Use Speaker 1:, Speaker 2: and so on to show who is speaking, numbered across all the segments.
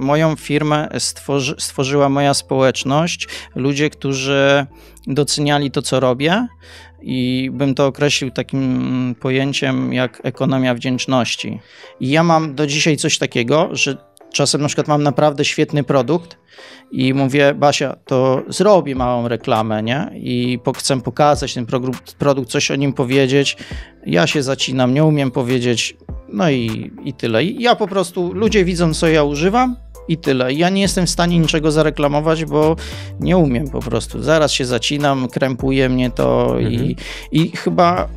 Speaker 1: moją firmę stworzy, stworzyła moja społeczność, ludzie, którzy doceniali to, co robię i bym to określił takim pojęciem jak ekonomia wdzięczności. I ja mam do dzisiaj coś takiego, że czasem na przykład mam naprawdę świetny produkt i mówię, Basia, to zrobię małą reklamę, nie? I chcę pokazać ten produkt, coś o nim powiedzieć. Ja się zacinam, nie umiem powiedzieć, no i, i tyle. I ja po prostu, ludzie widzą, co ja używam, i tyle. Ja nie jestem w stanie niczego zareklamować, bo nie umiem po prostu. Zaraz się zacinam, krępuje mnie to mhm. i, i chyba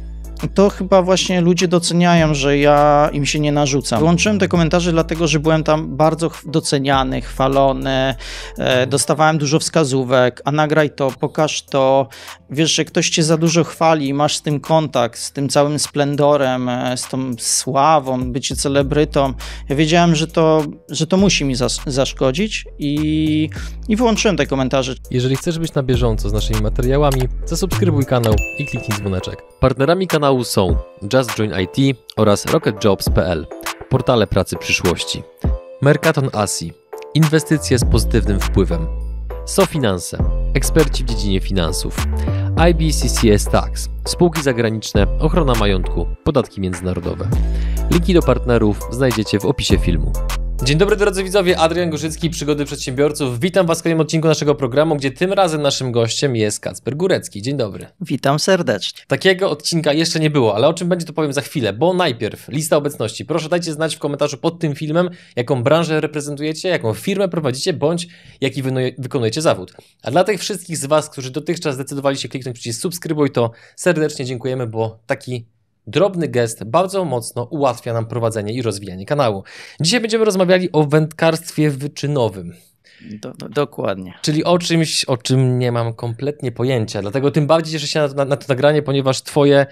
Speaker 1: to chyba właśnie ludzie doceniają, że ja im się nie narzucam. Wyłączyłem te komentarze dlatego, że byłem tam bardzo doceniany, chwalony, e, dostawałem dużo wskazówek, a nagraj to, pokaż to. Wiesz, że ktoś cię za dużo chwali, masz z tym kontakt, z tym całym splendorem, e, z tą sławą, bycie celebrytą. Ja wiedziałem, że to, że to musi mi zas-
Speaker 2: zaszkodzić i, i wyłączyłem te komentarze. Jeżeli chcesz być na bieżąco z naszymi materiałami, zasubskrybuj kanał i kliknij dzwoneczek. Partnerami kanału kanału są Just Join IT oraz RocketJobs.pl, portale pracy przyszłości, Mercaton Asi, inwestycje z pozytywnym wpływem, SoFinanse, eksperci w dziedzinie finansów, IBCCS Tax, spółki zagraniczne, ochrona majątku, podatki międzynarodowe. Linki do partnerów znajdziecie w opisie filmu. Dzień dobry drodzy widzowie, Adrian Gorzycki, Przygody Przedsiębiorców. Witam Was w kolejnym odcinku naszego programu, gdzie tym razem naszym gościem jest Kacper Górecki. Dzień dobry. Witam serdecznie. Takiego odcinka jeszcze nie było, ale o czym będzie to powiem za chwilę, bo najpierw lista obecności. Proszę dajcie znać w komentarzu pod tym filmem, jaką branżę reprezentujecie, jaką firmę prowadzicie, bądź jaki wykonujecie zawód. A dla tych wszystkich z Was, którzy dotychczas zdecydowali się kliknąć przycisk subskrybuj, to serdecznie dziękujemy, bo taki Drobny gest bardzo mocno ułatwia nam prowadzenie i rozwijanie kanału. Dzisiaj będziemy rozmawiali o wędkarstwie wyczynowym. Do, do, dokładnie. Czyli o czymś, o czym nie mam kompletnie pojęcia. Dlatego tym bardziej cieszę się na, na, na to nagranie, ponieważ twoje.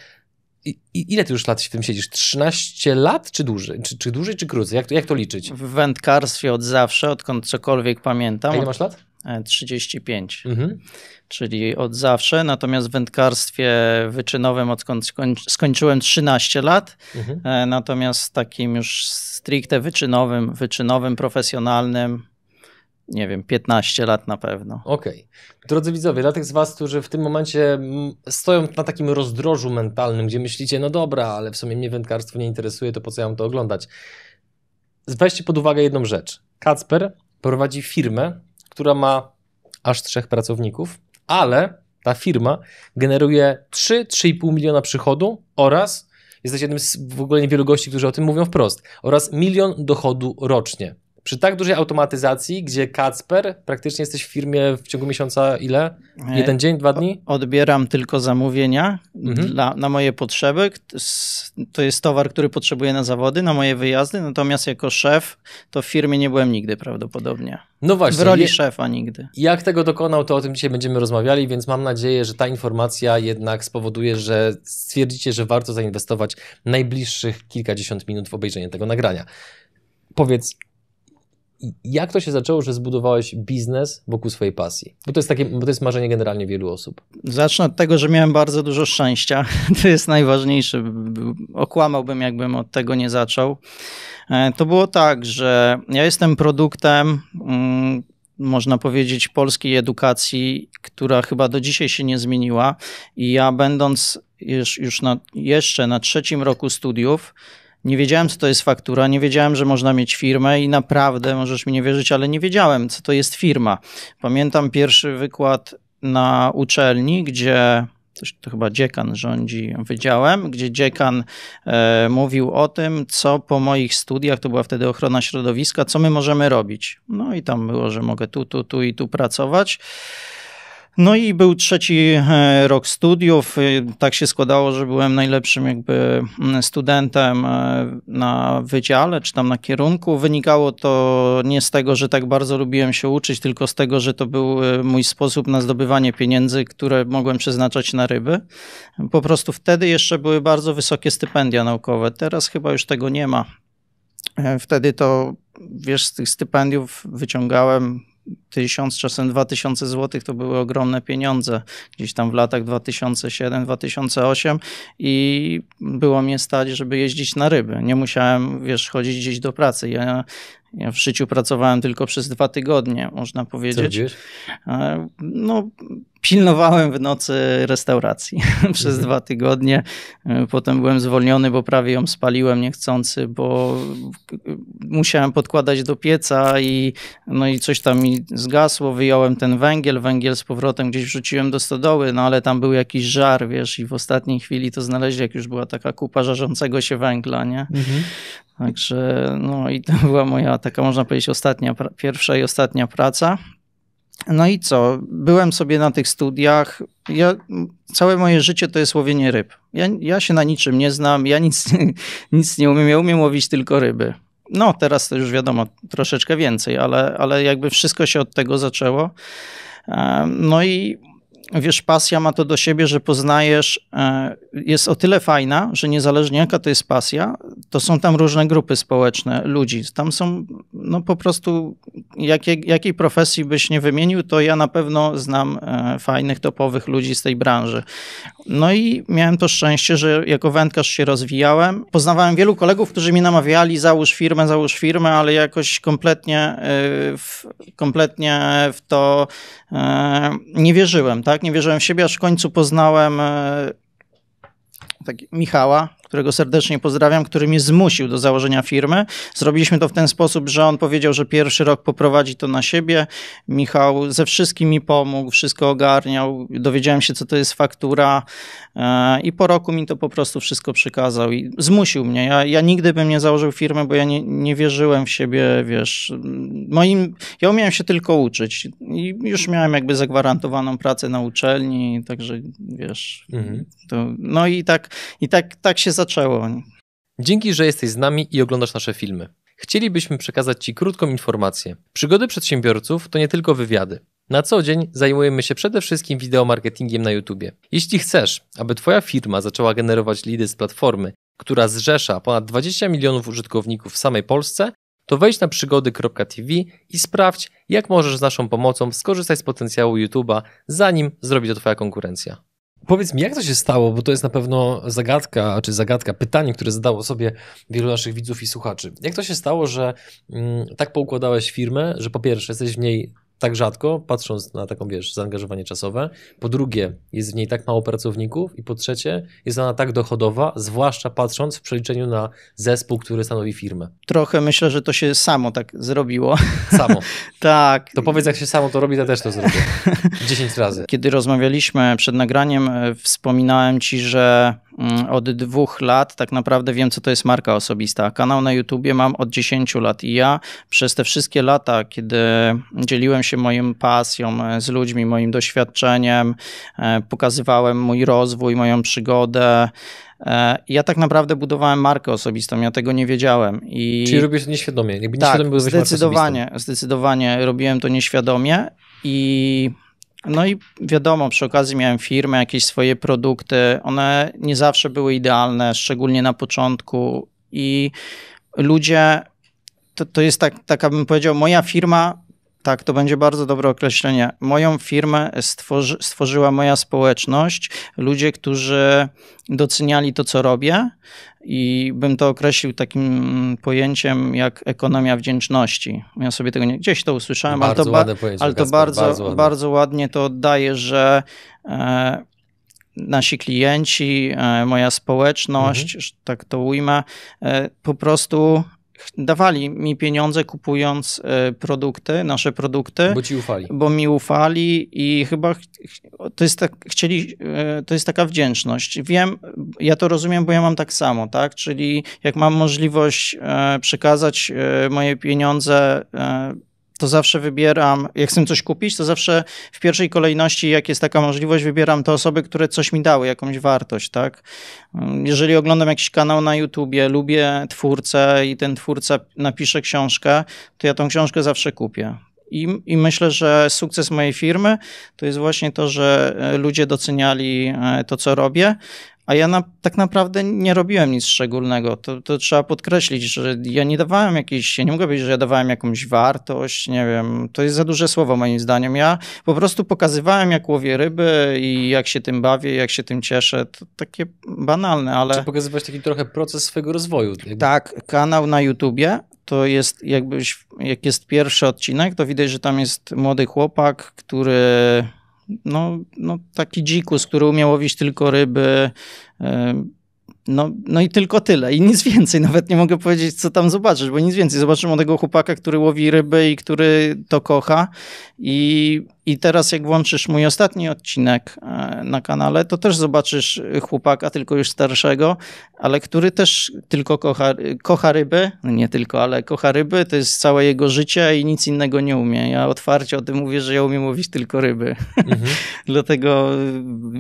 Speaker 2: I, ile ty już lat w tym siedzisz? 13 lat czy dłużej? Czy, czy dłużej, czy krócej? Jak to, jak to liczyć? W wędkarstwie od zawsze,
Speaker 1: odkąd cokolwiek pamiętam. A ile masz lat? 35, mhm. czyli od zawsze. Natomiast w wędkarstwie wyczynowym, odkąd skończyłem 13 lat, mhm. E, natomiast takim już stricte wyczynowym, wyczynowym, profesjonalnym, nie wiem, 15 lat na pewno.
Speaker 2: Okej. Okay. Drodzy widzowie, dla tych z Was, którzy w tym momencie stoją na takim rozdrożu mentalnym, gdzie myślicie, no dobra, ale w sumie mnie wędkarstwo nie interesuje, to po co ja mam to oglądać? Weźcie pod uwagę jedną rzecz. Kacper prowadzi firmę, która ma aż trzech pracowników, ale ta firma generuje 3-3,5 miliona przychodu oraz, jesteś jednym z w ogóle niewielu gości, którzy o tym mówią wprost, oraz milion dochodu rocznie. Przy tak dużej automatyzacji, gdzie Kacper, praktycznie jesteś w firmie w ciągu miesiąca ile? E, Jeden dzień, dwa
Speaker 1: dni? Odbieram tylko zamówienia mhm. dla, na moje potrzeby. To jest towar, który potrzebuję na zawody, na moje wyjazdy, natomiast jako szef to w firmie nie byłem nigdy
Speaker 2: prawdopodobnie.
Speaker 1: No właśnie. W roli szefa nigdy.
Speaker 2: Jak tego dokonał, to o tym dzisiaj będziemy rozmawiali, więc mam nadzieję, że ta informacja jednak spowoduje, że stwierdzicie, że warto zainwestować najbliższych kilkadziesiąt minut w obejrzenie tego nagrania. Powiedz, jak to się zaczęło, że zbudowałeś biznes wokół swojej pasji? Bo to jest takie, bo to jest marzenie generalnie wielu osób. Zacznę od tego, że miałem bardzo dużo szczęścia. To jest najważniejsze. Okłamałbym,
Speaker 1: jakbym od tego nie zaczął. E, to było tak, że ja jestem produktem, mm, można powiedzieć, polskiej edukacji, która chyba do dzisiaj się nie zmieniła. I ja będąc już, już na, jeszcze na trzecim roku studiów, nie wiedziałem, co to jest faktura, nie wiedziałem, że można mieć firmę i naprawdę, możesz mi nie wierzyć, ale nie wiedziałem, co to jest firma. Pamiętam pierwszy wykład na uczelni, gdzie to chyba dziekan rządzi wydziałem, gdzie dziekan e, mówił o tym, co po moich studiach, to była wtedy ochrona środowiska, co my możemy robić. No i tam było, że mogę tu, tu, tu i tu pracować. No i był trzeci e, rok studiów. E, tak się składało, że byłem najlepszym jakby mm, studentem e, na wydziale czy tam na kierunku. Wynikało to nie z tego, że tak bardzo lubiłem się uczyć, tylko z tego, że to był mój sposób na zdobywanie pieniędzy, które mogłem przeznaczać na ryby. Po prostu wtedy jeszcze były bardzo wysokie stypendia naukowe. Teraz chyba już tego nie ma. Wtedy to, wiesz, z tych stypendiów wyciągałem tysiąc czasem dwa tysiące złotych to były ogromne pieniądze, gdzieś tam w latach 2007-2008 i było mnie stać, żeby jeździć na ryby. Nie musiałem, wiesz, chodzić gdzieś do pracy. Ja ja w życiu pracowałem tylko przez dwa tygodnie, można powiedzieć. Co e, no, pilnowałem w nocy restauracji przez mhm. dwa tygodnie. E, potem byłem zwolniony, bo prawie ją spaliłem niechcący, bo musiałem podkładać do pieca i, no i coś tam mi zgasło. Wyjąłem ten węgiel, węgiel z powrotem gdzieś wrzuciłem do stodoły, no ale tam był jakiś żar, wiesz, i w ostatniej chwili to znaleźli, jak już była taka kupa żarzącego się węgla, nie? Mhm. Także, no i to była moja taka można powiedzieć ostatnia, pierwsza i ostatnia praca. No i co? Byłem sobie na tych studiach. Ja, całe moje życie to jest łowienie ryb. Ja, ja się na niczym nie znam, ja nic, nic nie umiem. Ja umiem łowić tylko ryby. No, teraz to już wiadomo, troszeczkę więcej, ale, ale jakby wszystko się od tego zaczęło. E, no i wiesz, pasja ma to do siebie, że poznajesz, e, jest o tyle fajna, że niezależnie jaka to jest pasja, to są tam różne grupy społeczne ludzi. Tam są, no po prostu, jakie, jakiej profesji byś nie wymienił, to ja na pewno znam e, fajnych, topowych ludzi z tej branży. No i miałem to szczęście, że jako wędkarz się rozwijałem. Poznawałem wielu kolegów, którzy mi namawiali, załóż firmę, załóż firmę, ale jakoś kompletnie e, w, kompletnie w to nie wierzyłem, tak? Tak nie wierzyłem w siebie, aż w końcu poznałem e, tak, Michała, którego serdecznie pozdrawiam, który mnie zmusił do założenia firmy. Zrobiliśmy to w ten sposób, że on powiedział, że pierwszy rok poprowadzi to na siebie. Michał ze wszystkim mi pomógł, wszystko ogarniał, dowiedziałem się, co to jest faktura e, i po roku mi to po prostu wszystko przekazał i zmusił mnie. Ja, ja nigdy bym nie założył firmy, bo ja nie, nie wierzyłem w siebie, wiesz. Moim, ja umiałem się tylko uczyć i już miałem jakby zagwarantowaną pracę na uczelni,
Speaker 2: także wiesz. Mhm. To, no i tak, i tak, tak się zaczęło. Dzięki, że jesteś z nami i oglądasz nasze filmy. Chcielibyśmy przekazać Ci krótką informację. Przygody przedsiębiorców to nie tylko wywiady. Na co dzień zajmujemy się przede wszystkim wideomarketingiem na YouTube. Jeśli chcesz, aby Twoja firma zaczęła generować lidy z platformy, która zrzesza ponad 20 milionów użytkowników w samej Polsce, to wejdź na przygody.tv i sprawdź, jak możesz z naszą pomocą skorzystać z potencjału YouTube'a, zanim zrobi to Twoja konkurencja. Powiedz mi, jak to się stało, bo to jest na pewno zagadka, czy zagadka, pytanie, które zadało sobie wielu naszych widzów i słuchaczy. Jak to się stało, że mm, tak poukładałeś firmę, że po pierwsze jesteś w niej tak rzadko, patrząc na taką, wiesz, zaangażowanie czasowe. Po drugie, jest w niej tak mało pracowników. I po trzecie, jest ona tak dochodowa, zwłaszcza patrząc w przeliczeniu na zespół, który stanowi firmę.
Speaker 1: Trochę myślę, że to się samo tak zrobiło. Samo. tak. To powiedz, jak się samo to robi, to też to zrobię. 10 razy. Kiedy rozmawialiśmy przed nagraniem, e, wspominałem ci, że Mm, od dwóch lat tak naprawdę wiem, co to jest marka osobista. Kanał na YouTubie mam od 10 lat i ja przez te wszystkie lata, kiedy dzieliłem się moją pasją e, z ludźmi, moim doświadczeniem, e, pokazywałem mój rozwój, moją przygodę. E, ja tak naprawdę budowałem markę osobistą, ja tego nie wiedziałem. I Czyli robisz to nieświadomie, jakby tak, nieświadomie tak, zdecydowanie, zdecydowanie robiłem to nieświadomie i no i wiadomo, przy okazji miałem firmę, jakieś swoje produkty. One nie zawsze były idealne, szczególnie na początku. I ludzie, to, to jest tak, tak, abym powiedział, moja firma, tak, to będzie bardzo dobre określenie. Moją firmę stworzy, stworzyła moja społeczność, ludzie, którzy doceniali to, co robię, i bym to określił takim mm, pojęciem jak ekonomia wdzięczności. Ja sobie tego nie, gdzieś to usłyszałem, bardzo ale to, ba, pojęcie, ale to bardzo, bardzo ładnie. bardzo, ładnie to oddaje, że e, nasi klienci, e, moja społeczność, mhm. tak to ujmę, e, po prostu dawali mi pieniądze kupując e, produkty, nasze produkty. Bo ci ufali. Bo mi ufali i chyba to jest, tak, chcieli, e, to jest taka wdzięczność. Wiem, ja to rozumiem, bo ja mam tak samo, tak? Czyli jak mam możliwość e, przekazać moje pieniądze to zawsze wybieram, jak chcę coś kupić, to zawsze w pierwszej kolejności, jak jest taka możliwość, wybieram te osoby, które coś mi dały, jakąś wartość, tak? Jeżeli oglądam jakiś kanał na YouTubie, lubię twórcę i ten twórca napisze książkę, to ja tą książkę zawsze kupię. I, I, myślę, że sukces mojej firmy to jest właśnie to, że e, ludzie doceniali e, to, co robię, a ja na, tak naprawdę nie robiłem nic szczególnego. To, to, trzeba podkreślić, że ja nie dawałem jakiejś, ja nie mogę powiedzieć, że ja dawałem jakąś wartość, nie wiem. To jest za duże słowo moim zdaniem. Ja po prostu pokazywałem, jak łowię ryby i jak się tym bawię, jak się tym cieszę. To takie banalne, ale... Czy pokazywać taki trochę proces swojego rozwoju. Jakby. Tak, kanał na YouTubie to jest jakbyś, jak jest pierwszy odcinek, to widać, że tam jest młody chłopak, który no, no taki dzikus, który umiał łowić tylko ryby, no, no i tylko tyle. I nic więcej. Nawet nie mogę powiedzieć, co tam zobaczysz, bo nic więcej. Zobaczymy tego chłopaka, który łowi ryby i który to kocha. I, I teraz, jak włączysz mój ostatni odcinek e, na kanale, to też zobaczysz chłopaka, tylko już starszego, ale który też tylko kocha, kocha ryby. No nie tylko, ale kocha ryby. To jest całe jego życie i nic innego nie umie. Ja otwarcie o tym mówię, że ja umiem łowić tylko ryby. Mhm. Dlatego,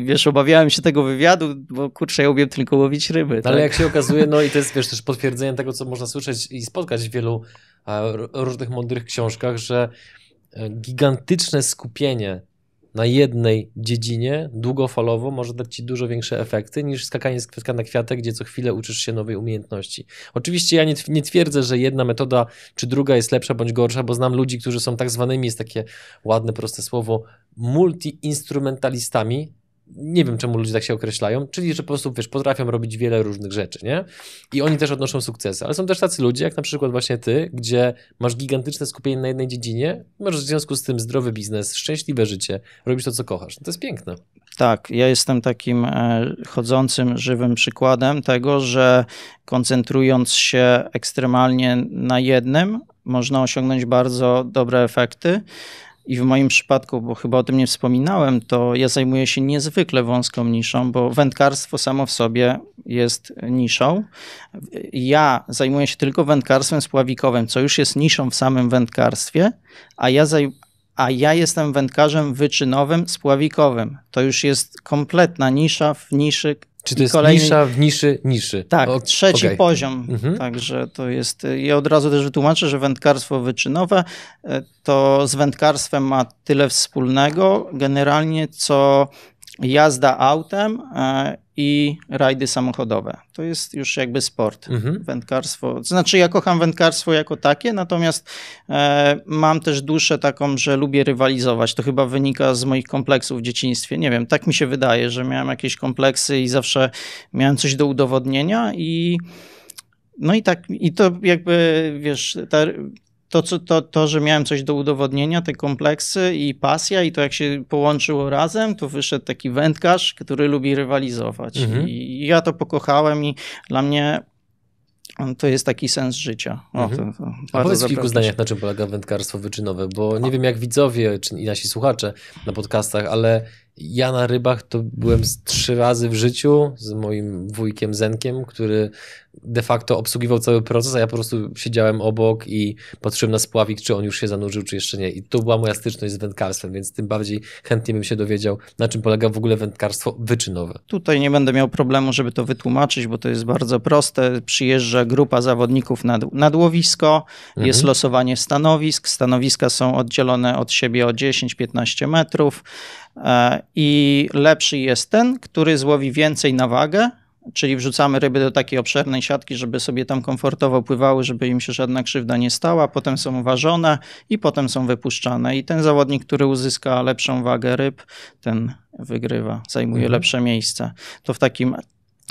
Speaker 1: wiesz, obawiałem się tego wywiadu, bo kurczę, ja umiem tylko łowić ryby no, tak? Ale jak się
Speaker 2: okazuje, no i to jest wiesz, też potwierdzenie tego, co można słyszeć i spotkać w wielu różnych mądrych książkach, że e, gigantyczne skupienie na jednej dziedzinie długofalowo może dać ci dużo większe efekty niż skakanie z kwiatka na kwiatek, gdzie co chwilę uczysz się nowej umiejętności. Oczywiście ja nie, nie twierdzę, że jedna metoda czy druga jest lepsza bądź gorsza, bo znam ludzi, którzy są tak zwanymi, jest takie ładne, proste słowo, multiinstrumentalistami, nie wiem czemu ludzie tak się określają, czyli że po prostu, wiesz, potrafią robić wiele różnych rzeczy, nie? I oni też odnoszą sukcesy, ale są też tacy ludzie, jak na przykład właśnie ty, gdzie masz gigantyczne skupienie na jednej dziedzinie, masz w związku z tym zdrowy biznes, szczęśliwe życie, robisz to, co kochasz. No to jest piękne. Tak,
Speaker 1: ja jestem takim e, chodzącym, żywym przykładem tego, że koncentrując się ekstremalnie na jednym, można osiągnąć bardzo dobre efekty. I w moim przypadku, bo chyba o tym nie wspominałem, to ja zajmuję się niezwykle wąską niszą, bo wędkarstwo samo w sobie jest niszą. Ja zajmuję się tylko wędkarstwem spławikowym, co już jest niszą w samym wędkarstwie, a ja, zaj- a ja jestem wędkarzem wyczynowym, spławikowym. To już jest kompletna nisza w niszy czy to jest kolejny... nisza w
Speaker 2: niszy niszy? Tak,
Speaker 1: o, trzeci okay. poziom. Mhm. Także to jest. Ja od razu też wytłumaczę, że wędkarstwo wyczynowe e, to z wędkarstwem ma tyle wspólnego generalnie, co jazda autem e, i rajdy samochodowe. To jest już jakby sport, mhm. wędkarstwo. znaczy ja kocham wędkarstwo jako takie, natomiast e, mam też duszę taką, że lubię rywalizować. To chyba wynika z moich kompleksów w dzieciństwie. Nie wiem, tak mi się wydaje, że miałem jakieś kompleksy i zawsze miałem coś do udowodnienia i no i tak, i to jakby, wiesz, ta to, co, to, to, że miałem coś do udowodnienia, te kompleksy i pasja, i to jak się połączyło razem, to wyszedł taki wędkarz, który lubi rywalizować. Mhm. I ja to pokochałem, i dla mnie to jest taki sens życia. O, mhm. to, to A powiedz w kilku zdaniach,
Speaker 2: na czym polega wędkarstwo wyczynowe, bo nie A. wiem jak widzowie, czy i nasi słuchacze na podcastach, ale ja na rybach to byłem z trzy razy w życiu z moim wujkiem Zenkiem, który de facto obsługiwał cały proces, a ja po prostu siedziałem obok i patrzyłem na spławik, czy on już się zanurzył, czy jeszcze nie. I to była moja styczność z wędkarstwem, więc tym bardziej chętnie bym się dowiedział, na czym polega w ogóle wędkarstwo wyczynowe.
Speaker 1: Tutaj nie będę miał problemu, żeby to wytłumaczyć, bo to jest bardzo proste. Przyjeżdża grupa zawodników nad, nad łowisko, mhm. jest losowanie stanowisk, stanowiska są oddzielone od siebie o 10-15 metrów. E, I lepszy jest ten, który złowi więcej na wagę, czyli wrzucamy ryby do takiej obszernej siatki, żeby sobie tam komfortowo pływały, żeby im się żadna krzywda nie stała, potem są ważone i potem są wypuszczane. I ten zawodnik, który uzyska lepszą wagę ryb, ten wygrywa, zajmuje mhm. lepsze miejsce. To w takim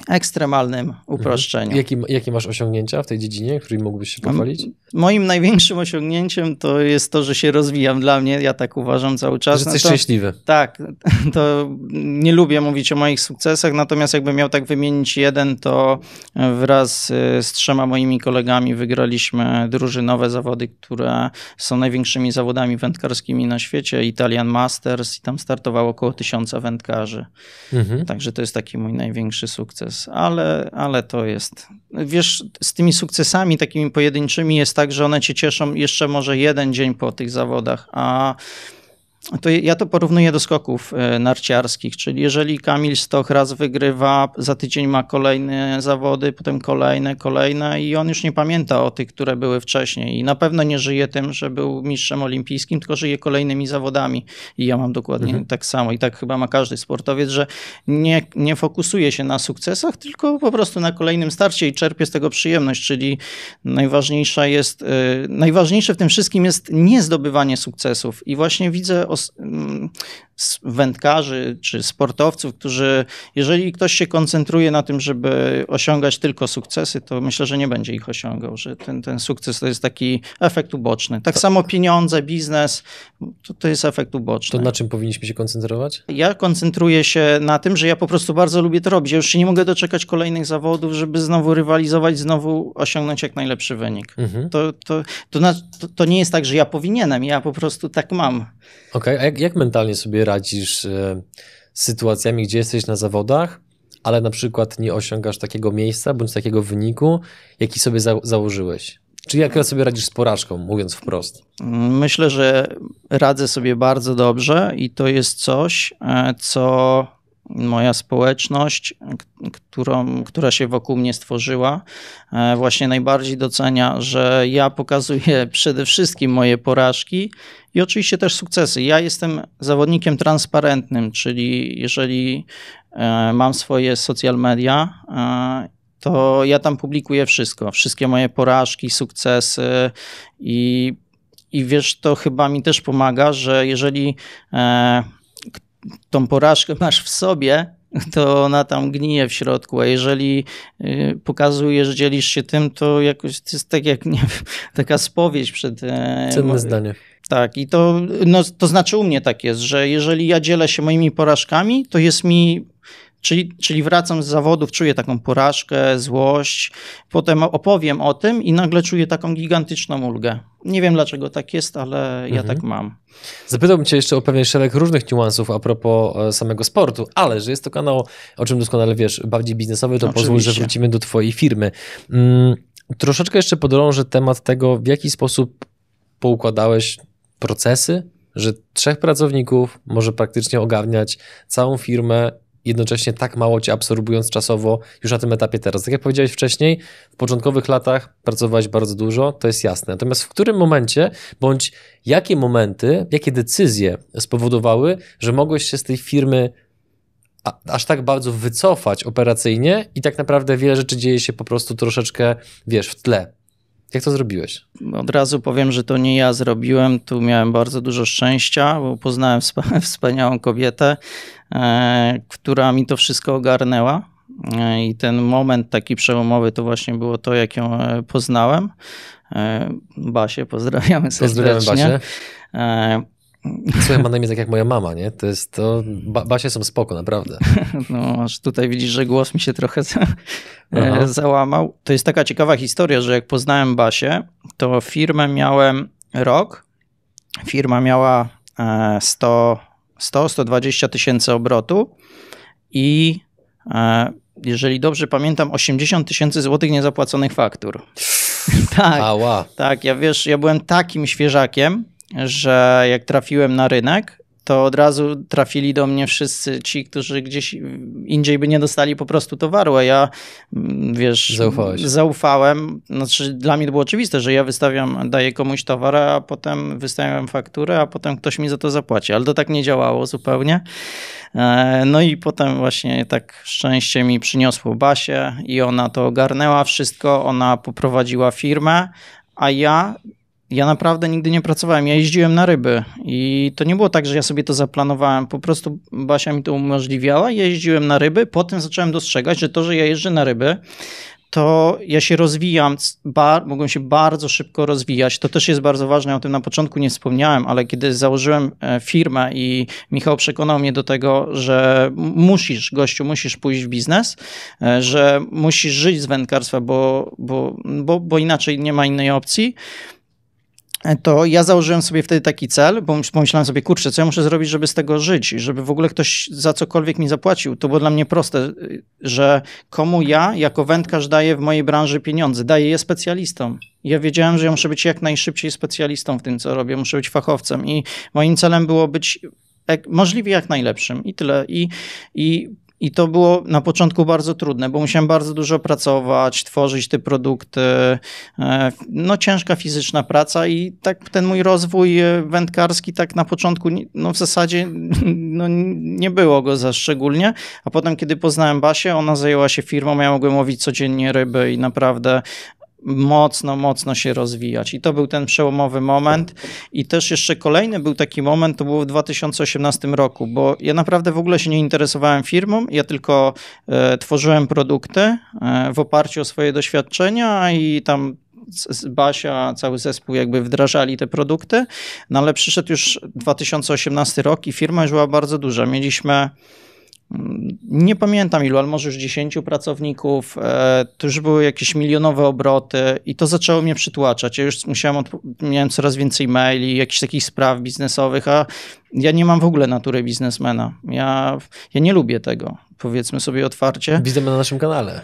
Speaker 1: ekstremalnym mhm. uproszczeniu. Jakie jaki masz
Speaker 2: osiągnięcia w tej dziedzinie, którymi mógłbyś się pochwalić?
Speaker 1: Moim największym osiągnięciem to jest to, że się rozwijam. Dla mnie, ja tak uważam cały czas. Że no jesteś no to, szczęśliwy. Tak, to nie lubię mówić o moich sukcesach, natomiast jakbym miał tak wymienić jeden, to wraz y, z trzema moimi kolegami wygraliśmy drużynowe zawody, które są największymi zawodami wędkarskimi na świecie, Italian Masters i tam startowało około tysiąca wędkarzy. Mhm. Także to jest taki mój największy sukces sukces, ale, ale to jest. Wiesz, z tymi sukcesami takimi pojedynczymi jest tak, że one cię cieszą jeszcze może jeden dzień po tych zawodach, a to ja to porównuję do skoków e, narciarskich, czyli jeżeli Kamil Stoch raz wygrywa, za tydzień ma kolejne zawody, potem kolejne, kolejne i on już nie pamięta o tych, które były wcześniej i na pewno nie żyje tym, że był mistrzem olimpijskim, tylko żyje kolejnymi zawodami i ja mam dokładnie mhm. tak samo i tak chyba ma każdy sportowiec, że nie, nie fokusuje się na sukcesach, tylko po prostu na kolejnym starcie i czerpie z tego przyjemność, czyli najważniejsza jest, e, najważniejsze w tym wszystkim jest nie zdobywanie sukcesów i właśnie widzę Was. wędkarzy czy sportowców, którzy, jeżeli ktoś się koncentruje na tym, żeby osiągać tylko sukcesy, to myślę, że nie będzie ich osiągał, że ten, ten sukces to jest taki efekt uboczny. Tak to... samo pieniądze, biznes, to, to jest efekt uboczny. To na czym powinniśmy się koncentrować? Ja koncentruję się na tym, że ja po prostu bardzo lubię to robić. Ja już się nie mogę doczekać kolejnych zawodów, żeby znowu rywalizować, znowu osiągnąć jak najlepszy wynik. Mhm. To, to, to, to, to, nie jest tak, że ja powinienem, ja po
Speaker 2: prostu tak mam. Okej, okay. a jak, jak mentalnie sobie radzisz e, sytuacjami, gdzie jesteś na zawodach, ale na przykład nie osiągasz takiego miejsca bądź takiego wyniku, jaki sobie za założyłeś? Czy jak sobie radzisz z porażką, mówiąc wprost? Myślę,
Speaker 1: że radzę sobie bardzo dobrze i to jest coś, e, co moja społeczność, którą, która się wokół mnie stworzyła, e, właśnie najbardziej docenia, że ja pokazuję przede wszystkim moje porażki i oczywiście też sukcesy. Ja jestem zawodnikiem transparentnym, czyli jeżeli e, mam swoje social media, e, to ja tam publikuję wszystko, wszystkie moje porażki, sukcesy i, i wiesz, to chyba mi też pomaga, że jeżeli tą porażkę masz w sobie, to ona tam gnije w środku, a jeżeli y, pokazujesz, dzielisz się tym, to jakoś to jest tak jak nie, taka spowiedź przed... E, Cenne zdanie. Tak, i to, no, to znaczy u mnie tak jest, że jeżeli ja dzielę się moimi porażkami, to jest mi Czyli, czyli wracam z zawodów, czuję taką porażkę, złość, potem opowiem o tym i nagle czuję taką gigantyczną ulgę. Nie wiem dlaczego tak jest, ale ja mhm. tak
Speaker 2: mam. Zapytałbym Cię jeszcze o pewien szereg różnych niuansów a propos e, samego sportu, ale że jest to kanał, o czym doskonale wiesz, bardziej biznesowy, to Oczywiście. pozwól, że wrócimy do Twojej firmy. Mm, troszeczkę jeszcze podrążę temat tego, w jaki sposób poukładałeś procesy, że trzech pracowników może praktycznie ogarniać całą firmę jednocześnie tak mało cię absorbując czasowo już na tym etapie teraz. Tak jak powiedziałeś wcześniej, w początkowych latach pracowałeś bardzo dużo, to jest jasne. Natomiast w którym momencie, bądź jakie momenty, jakie decyzje spowodowały, że mogłeś się z tej firmy a, aż tak bardzo wycofać operacyjnie i tak naprawdę wiele rzeczy dzieje się po prostu troszeczkę, wiesz, w tle. Jak to zrobiłeś? Od razu powiem, że to nie ja zrobiłem. Tu miałem
Speaker 1: bardzo dużo szczęścia, bo poznałem wspaniałą kobietę, e, która mi to wszystko ogarnęła. E, I ten moment taki przełomowy to właśnie było to, jak
Speaker 2: ją e, poznałem. Basie, pozdrawiamy serdecznie. Pozdrawiam Basie. Słuchaj, ma na imię tak jak moja mama, nie? To jest to. Ba Basie są spoko, naprawdę. No, aż tutaj widzisz, że głos mi się trochę za, e, załamał. To jest taka ciekawa
Speaker 1: historia, że jak poznałem Basię, to firmę miałem rok. Firma miała 100-120 e, tysięcy obrotu i e, jeżeli dobrze pamiętam, 80 tysięcy złotych niezapłaconych faktur. tak, Ała. tak, ja wiesz, ja byłem takim świeżakiem, że jak trafiłem na rynek, to od razu trafili do mnie wszyscy ci, którzy gdzieś indziej by nie dostali po prostu towaru, a ja, mm, wiesz, Zaufałeś. zaufałem. No, znaczy, dla mnie to było oczywiste, że ja wystawiam, daję komuś towar, a potem wystawiam fakturę, a potem ktoś mi za to zapłaci, ale to tak nie działało zupełnie. E, no i potem właśnie tak szczęście mi przyniosło Basię i ona to ogarnęła wszystko, ona poprowadziła firmę, a ja ja naprawdę nigdy nie pracowałem. Ja jeździłem na ryby i to nie było tak, że ja sobie to zaplanowałem. Po prostu Basia mi to umożliwiała. Ja jeździłem na ryby, potem zacząłem dostrzegać, że to, że ja jeżdżę na ryby, to ja się rozwijam, bar, mogłem się bardzo szybko rozwijać. To też jest bardzo ważne, o tym na początku nie wspomniałem, ale kiedy założyłem e, firmę i Michał przekonał mnie do tego, że musisz, gościu, musisz pójść w biznes, e, że musisz żyć z wędkarstwa, bo, bo, bo, bo inaczej nie ma innej opcji E, to ja założyłem sobie wtedy taki cel, bo pomyślałem sobie, kurczę, co ja muszę zrobić, żeby z tego żyć, żeby w ogóle ktoś za cokolwiek mi zapłacił. To było dla mnie proste, y, że komu ja jako wędkarz daję w mojej branży pieniądze, daję je specjalistom. Ja wiedziałem, że ja muszę być jak najszybciej specjalistą w tym, co robię, muszę być fachowcem i moim celem było być możliwie jak najlepszym i tyle. I, I i to było na początku bardzo trudne, bo musiałem bardzo dużo pracować, tworzyć te produkty. E, no ciężka fizyczna praca i tak ten mój rozwój e, wędkarski tak na początku, no w zasadzie no nie było go za szczególnie. A potem, kiedy poznałem Basię, ona zajęła się firmą, ja mogłem łowić codziennie ryby i naprawdę mocno, mocno się rozwijać. I to był ten przełomowy moment. I też jeszcze kolejny był taki moment, to było w 2018 roku, bo ja naprawdę w ogóle się nie interesowałem firmą, ja tylko e, tworzyłem produkty e, w oparciu o swoje doświadczenia i tam Basia, cały zespół jakby wdrażali te produkty, no ale przyszedł już 2018 rok i firma już była bardzo duża. Mieliśmy Mm, nie pamiętam ilu, ale może już 10 pracowników, e, to już były jakieś milionowe obroty i to zaczęło mnie przytłaczać. Ja już musiałem, miałem coraz więcej maili, jakichś takich spraw biznesowych, a ja nie mam w ogóle natury biznesmena. Ja, ja nie lubię tego powiedzmy sobie otwarcie. Widzimy na naszym kanale.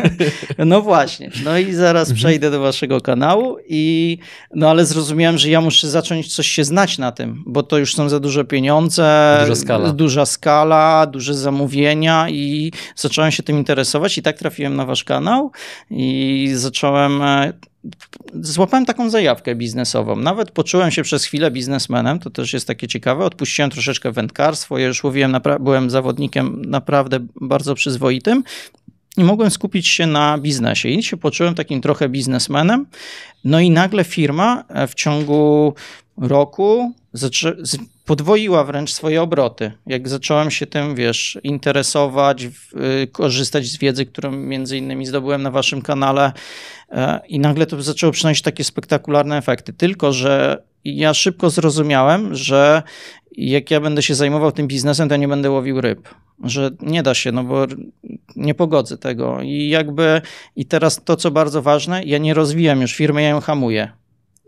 Speaker 1: no właśnie. No i zaraz mhm. przejdę do waszego kanału i no ale zrozumiałem, że ja muszę zacząć coś się znać na tym, bo to już są za duże pieniądze, duża skala, duża skala duże zamówienia i zacząłem się tym interesować i tak trafiłem na wasz kanał i zacząłem e, złapałem taką zajawkę biznesową. Nawet poczułem się przez chwilę biznesmenem, to też jest takie ciekawe. Odpuściłem troszeczkę wędkarstwo, ja już mówiłem, byłem zawodnikiem naprawdę bardzo przyzwoitym i mogłem skupić się na biznesie. I się poczułem takim trochę biznesmenem. No i nagle firma e, w ciągu roku podwoiła wręcz swoje obroty. Jak zacząłem się tym, wiesz, interesować, y, korzystać z wiedzy, którą między innymi zdobyłem na waszym kanale e, i nagle to zaczęło przynosić takie spektakularne efekty. Tylko, że ja szybko zrozumiałem, że jak ja będę się zajmował tym biznesem, to nie będę łowił ryb. Że nie da się, no bo nie pogodzę tego. I jakby, i teraz to, co bardzo ważne, ja nie rozwijam już firmy, ja ją hamuję.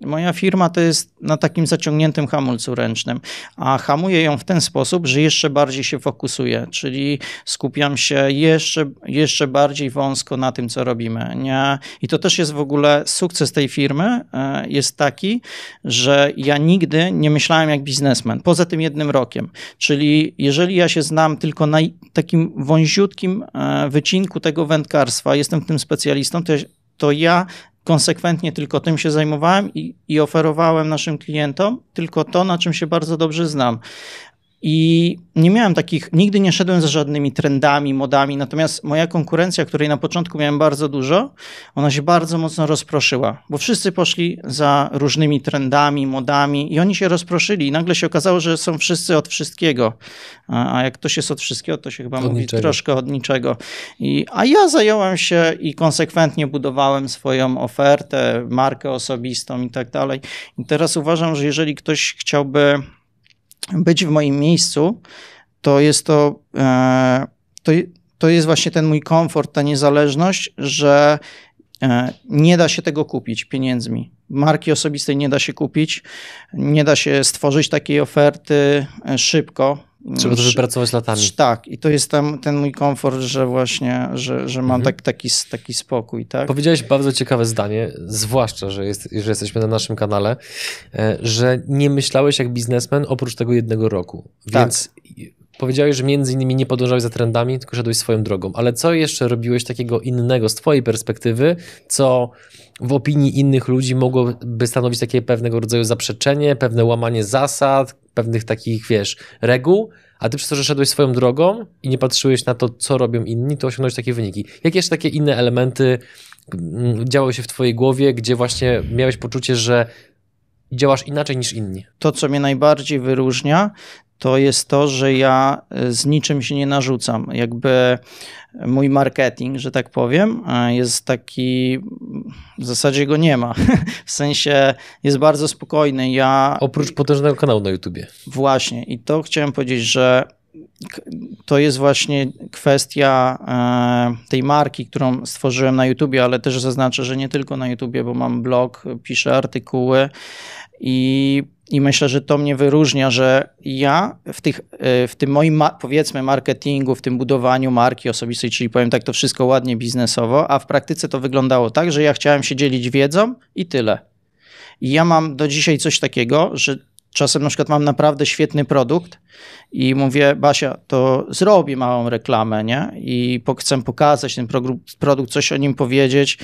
Speaker 1: Moja firma to jest na takim zaciągniętym hamulcu ręcznym, a hamuję ją w ten sposób, że jeszcze bardziej się fokusuję, czyli skupiam się jeszcze, jeszcze bardziej wąsko na tym, co robimy. Nie? I to też jest w ogóle sukces tej firmy, e, jest taki, że ja nigdy nie myślałem jak biznesmen, poza tym jednym rokiem. Czyli jeżeli ja się znam tylko na takim wąziutkim e, wycinku tego wędkarstwa, jestem w tym specjalistą, to ja to ja konsekwentnie tylko tym się zajmowałem i, i, oferowałem naszym klientom tylko to, na czym się bardzo dobrze znam. I nie miałem takich, nigdy nie szedłem za żadnymi trendami, modami, natomiast moja konkurencja, której na początku miałem bardzo dużo, ona się bardzo mocno rozproszyła, bo wszyscy poszli za różnymi trendami, modami i oni się rozproszyli i nagle się okazało, że są wszyscy od wszystkiego. A, jak ktoś jest od wszystkiego, to się chyba od mówi niczego. troszkę od niczego. I, a ja zająłem się i konsekwentnie budowałem swoją ofertę, markę osobistą i tak dalej. I teraz uważam, że jeżeli ktoś chciałby być w moim miejscu, to jest to, e, to, to jest właśnie ten mój komfort, ta niezależność, że e, nie da się tego kupić pieniędzmi. Marki osobistej nie da się kupić, nie da się stworzyć takiej oferty e, szybko. Trzeba to mm, wypracować latami. Tak, i to jest tam, ten mój komfort, że właśnie, że, że mam mhm. tak, taki, taki spokój, tak?
Speaker 2: Powiedziałeś bardzo ciekawe zdanie, zwłaszcza, że, jest, że jesteśmy na naszym kanale, e, że nie myślałeś jak biznesmen oprócz tego jednego roku. Tak. Więc tak. Powiedziałeś, że między innymi nie podążałeś za trendami, tylko szedłeś swoją drogą. Ale co jeszcze robiłeś takiego innego z twojej perspektywy, co w opinii innych ludzi mogłoby stanowić takie pewnego rodzaju zaprzeczenie, pewne łamanie zasad, pewnych takich, wiesz, reguł, a ty przez to, że szedłeś swoją drogą i nie patrzyłeś na to, co robią inni, to osiągnąłeś takie wyniki. Jakie jeszcze takie inne elementy mm, działy się w twojej głowie, gdzie właśnie miałeś poczucie, że działasz inaczej niż inni? To, co mnie
Speaker 1: najbardziej wyróżnia, to jest to, że ja e, z niczym się nie narzucam. Jakby mój marketing, że tak powiem, e, jest taki, w zasadzie go nie ma. w sensie jest bardzo spokojny. Ja. Oprócz potężnego
Speaker 2: kanału na YouTubie.
Speaker 1: Właśnie, i to chciałem powiedzieć, że to jest właśnie kwestia e, tej marki, którą stworzyłem na YouTubie, ale też zaznaczę, że nie tylko na YouTubie, bo mam blog, piszę artykuły i i myślę, że to mnie wyróżnia, że ja w, tych, e, w tym moim, powiedzmy, marketingu, w tym budowaniu marki osobistej, czyli powiem tak, to wszystko ładnie biznesowo, a w praktyce to wyglądało tak, że ja chciałem się dzielić wiedzą i tyle. I ja mam do dzisiaj coś takiego, że czasem na przykład mam naprawdę świetny produkt i mówię, Basia, to zrobię małą reklamę, nie? I chcę pokazać ten produkt, coś o nim powiedzieć.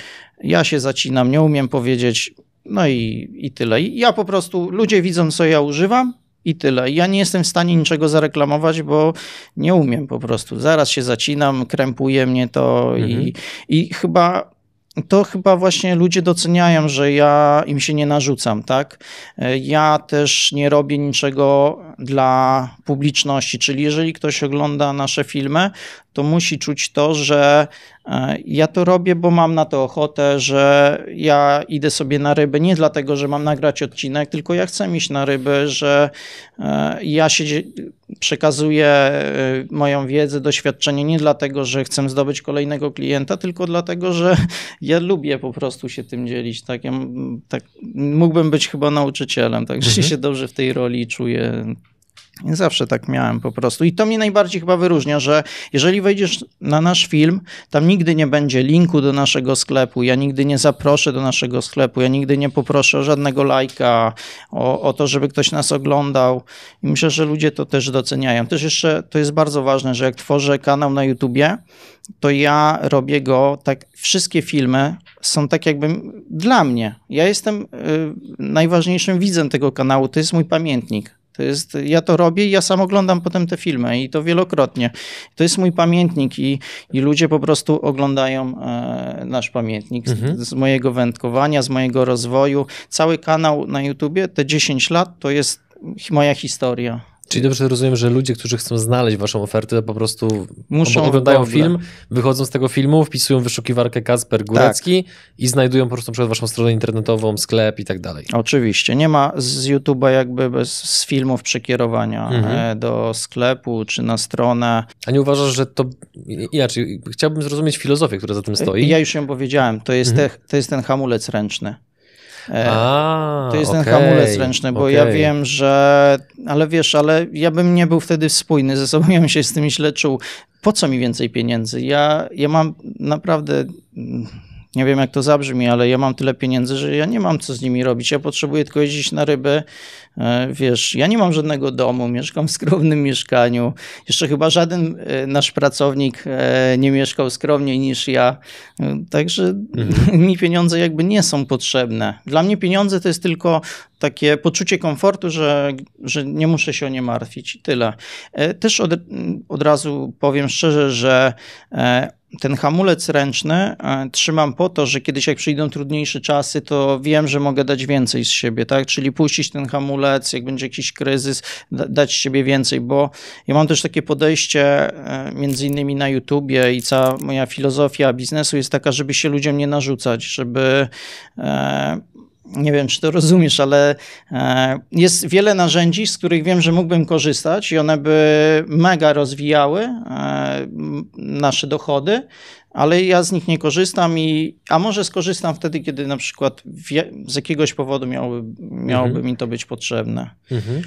Speaker 1: Ja się zacinam, nie umiem powiedzieć no i, i tyle. ja po prostu, ludzie widzą, co ja używam, i tyle. Ja nie jestem w stanie niczego zareklamować, bo nie umiem po prostu. Zaraz się zacinam, krępuje mnie to mhm. i, i chyba to chyba właśnie ludzie doceniają, że ja im się nie narzucam, tak? Ja też nie robię niczego dla publiczności, czyli jeżeli ktoś ogląda nasze filmy, to musi czuć to, że e, ja to robię, bo mam na to ochotę, że ja idę sobie na ryby nie dlatego, że mam nagrać odcinek, tylko ja chcę iść na ryby, że e, ja się przekazuję e, moją wiedzę, doświadczenie nie dlatego, że chcę zdobyć kolejnego klienta, tylko dlatego, że ja lubię po prostu się tym dzielić. Tak, ja, tak mógłbym być chyba nauczycielem, także mhm. się dobrze w tej roli czuję zawsze tak miałem po prostu. I to mnie najbardziej chyba wyróżnia, że jeżeli wejdziesz na nasz film, tam nigdy nie będzie linku do naszego sklepu. Ja nigdy nie zaproszę do naszego sklepu. Ja nigdy nie poproszę o żadnego lajka, o, o to, żeby ktoś nas oglądał. I myślę, że ludzie to też doceniają. Też jeszcze to jest bardzo ważne, że jak tworzę kanał na YouTubie, to ja robię go tak, wszystkie filmy są tak jakby dla mnie. Ja jestem y, najważniejszym widzem tego kanału, to jest mój pamiętnik. To jest, ja to robię i ja sam oglądam potem te filmy i to wielokrotnie. To jest mój pamiętnik i, i ludzie po prostu oglądają e, nasz pamiętnik mhm. z, z, mojego wędkowania, z mojego rozwoju. Cały kanał na YouTubie, te 10 lat, to jest moja historia.
Speaker 2: Czyli dobrze rozumiem, że ludzie, którzy chcą znaleźć waszą ofertę, po prostu Muszą oglądają film, wychodzą z tego filmu, wpisują wyszukiwarkę Kasper tak. Górecki tak. i znajdują po prostu przed waszą stronę internetową, sklep i tak dalej. Oczywiście. Nie ma z YouTube'a jakby bez, z
Speaker 1: filmów przekierowania mhm. E, do sklepu czy na stronę. A nie uważasz, że to... Inaczej, chciałbym zrozumieć filozofię, która za tym e, stoi. Ja już ją powiedziałem. To jest, mhm. te, to jest ten hamulec ręczny. E, A, to jest okay, ten hamulec ręczny, bo okay. ja wiem, że. Ale wiesz, ale ja bym nie był wtedy spójny ze sobą, ja bym się z tym źle czuł. Po co mi więcej pieniędzy? Ja, ja mam naprawdę nie wiem jak to zabrzmi, ale ja mam tyle pieniędzy, że ja nie mam co z nimi robić. Ja potrzebuję tylko jeździć na ryby. E, wiesz, ja nie mam żadnego domu, mieszkam w skromnym mieszkaniu. Jeszcze chyba żaden e, nasz pracownik e, nie mieszkał skromniej niż ja. Także mhm. mi pieniądze jakby nie są potrzebne. Dla mnie pieniądze to jest tylko takie poczucie komfortu, że, że nie muszę się o nie martwić i tyle. Też od, od razu powiem szczerze, że ten hamulec ręczny e, trzymam po to, że kiedyś jak przyjdą trudniejsze czasy, to wiem, że mogę dać więcej z siebie, tak? Czyli puścić ten hamulec, jak będzie jakiś kryzys, da dać z siebie więcej, bo ja mam też takie podejście e, między innymi na YouTubie i cała moja filozofia biznesu jest taka, żeby się ludziom nie narzucać, żeby e nie wiem, czy to rozumiesz, ale e, jest wiele narzędzi, z których wiem, że mógłbym korzystać i one by mega rozwijały e, nasze dochody, ale ja z nich nie korzystam i, a może skorzystam wtedy, kiedy na przykład z jakiegoś powodu miałoby, miałoby mhm. mi to być potrzebne. Mhm.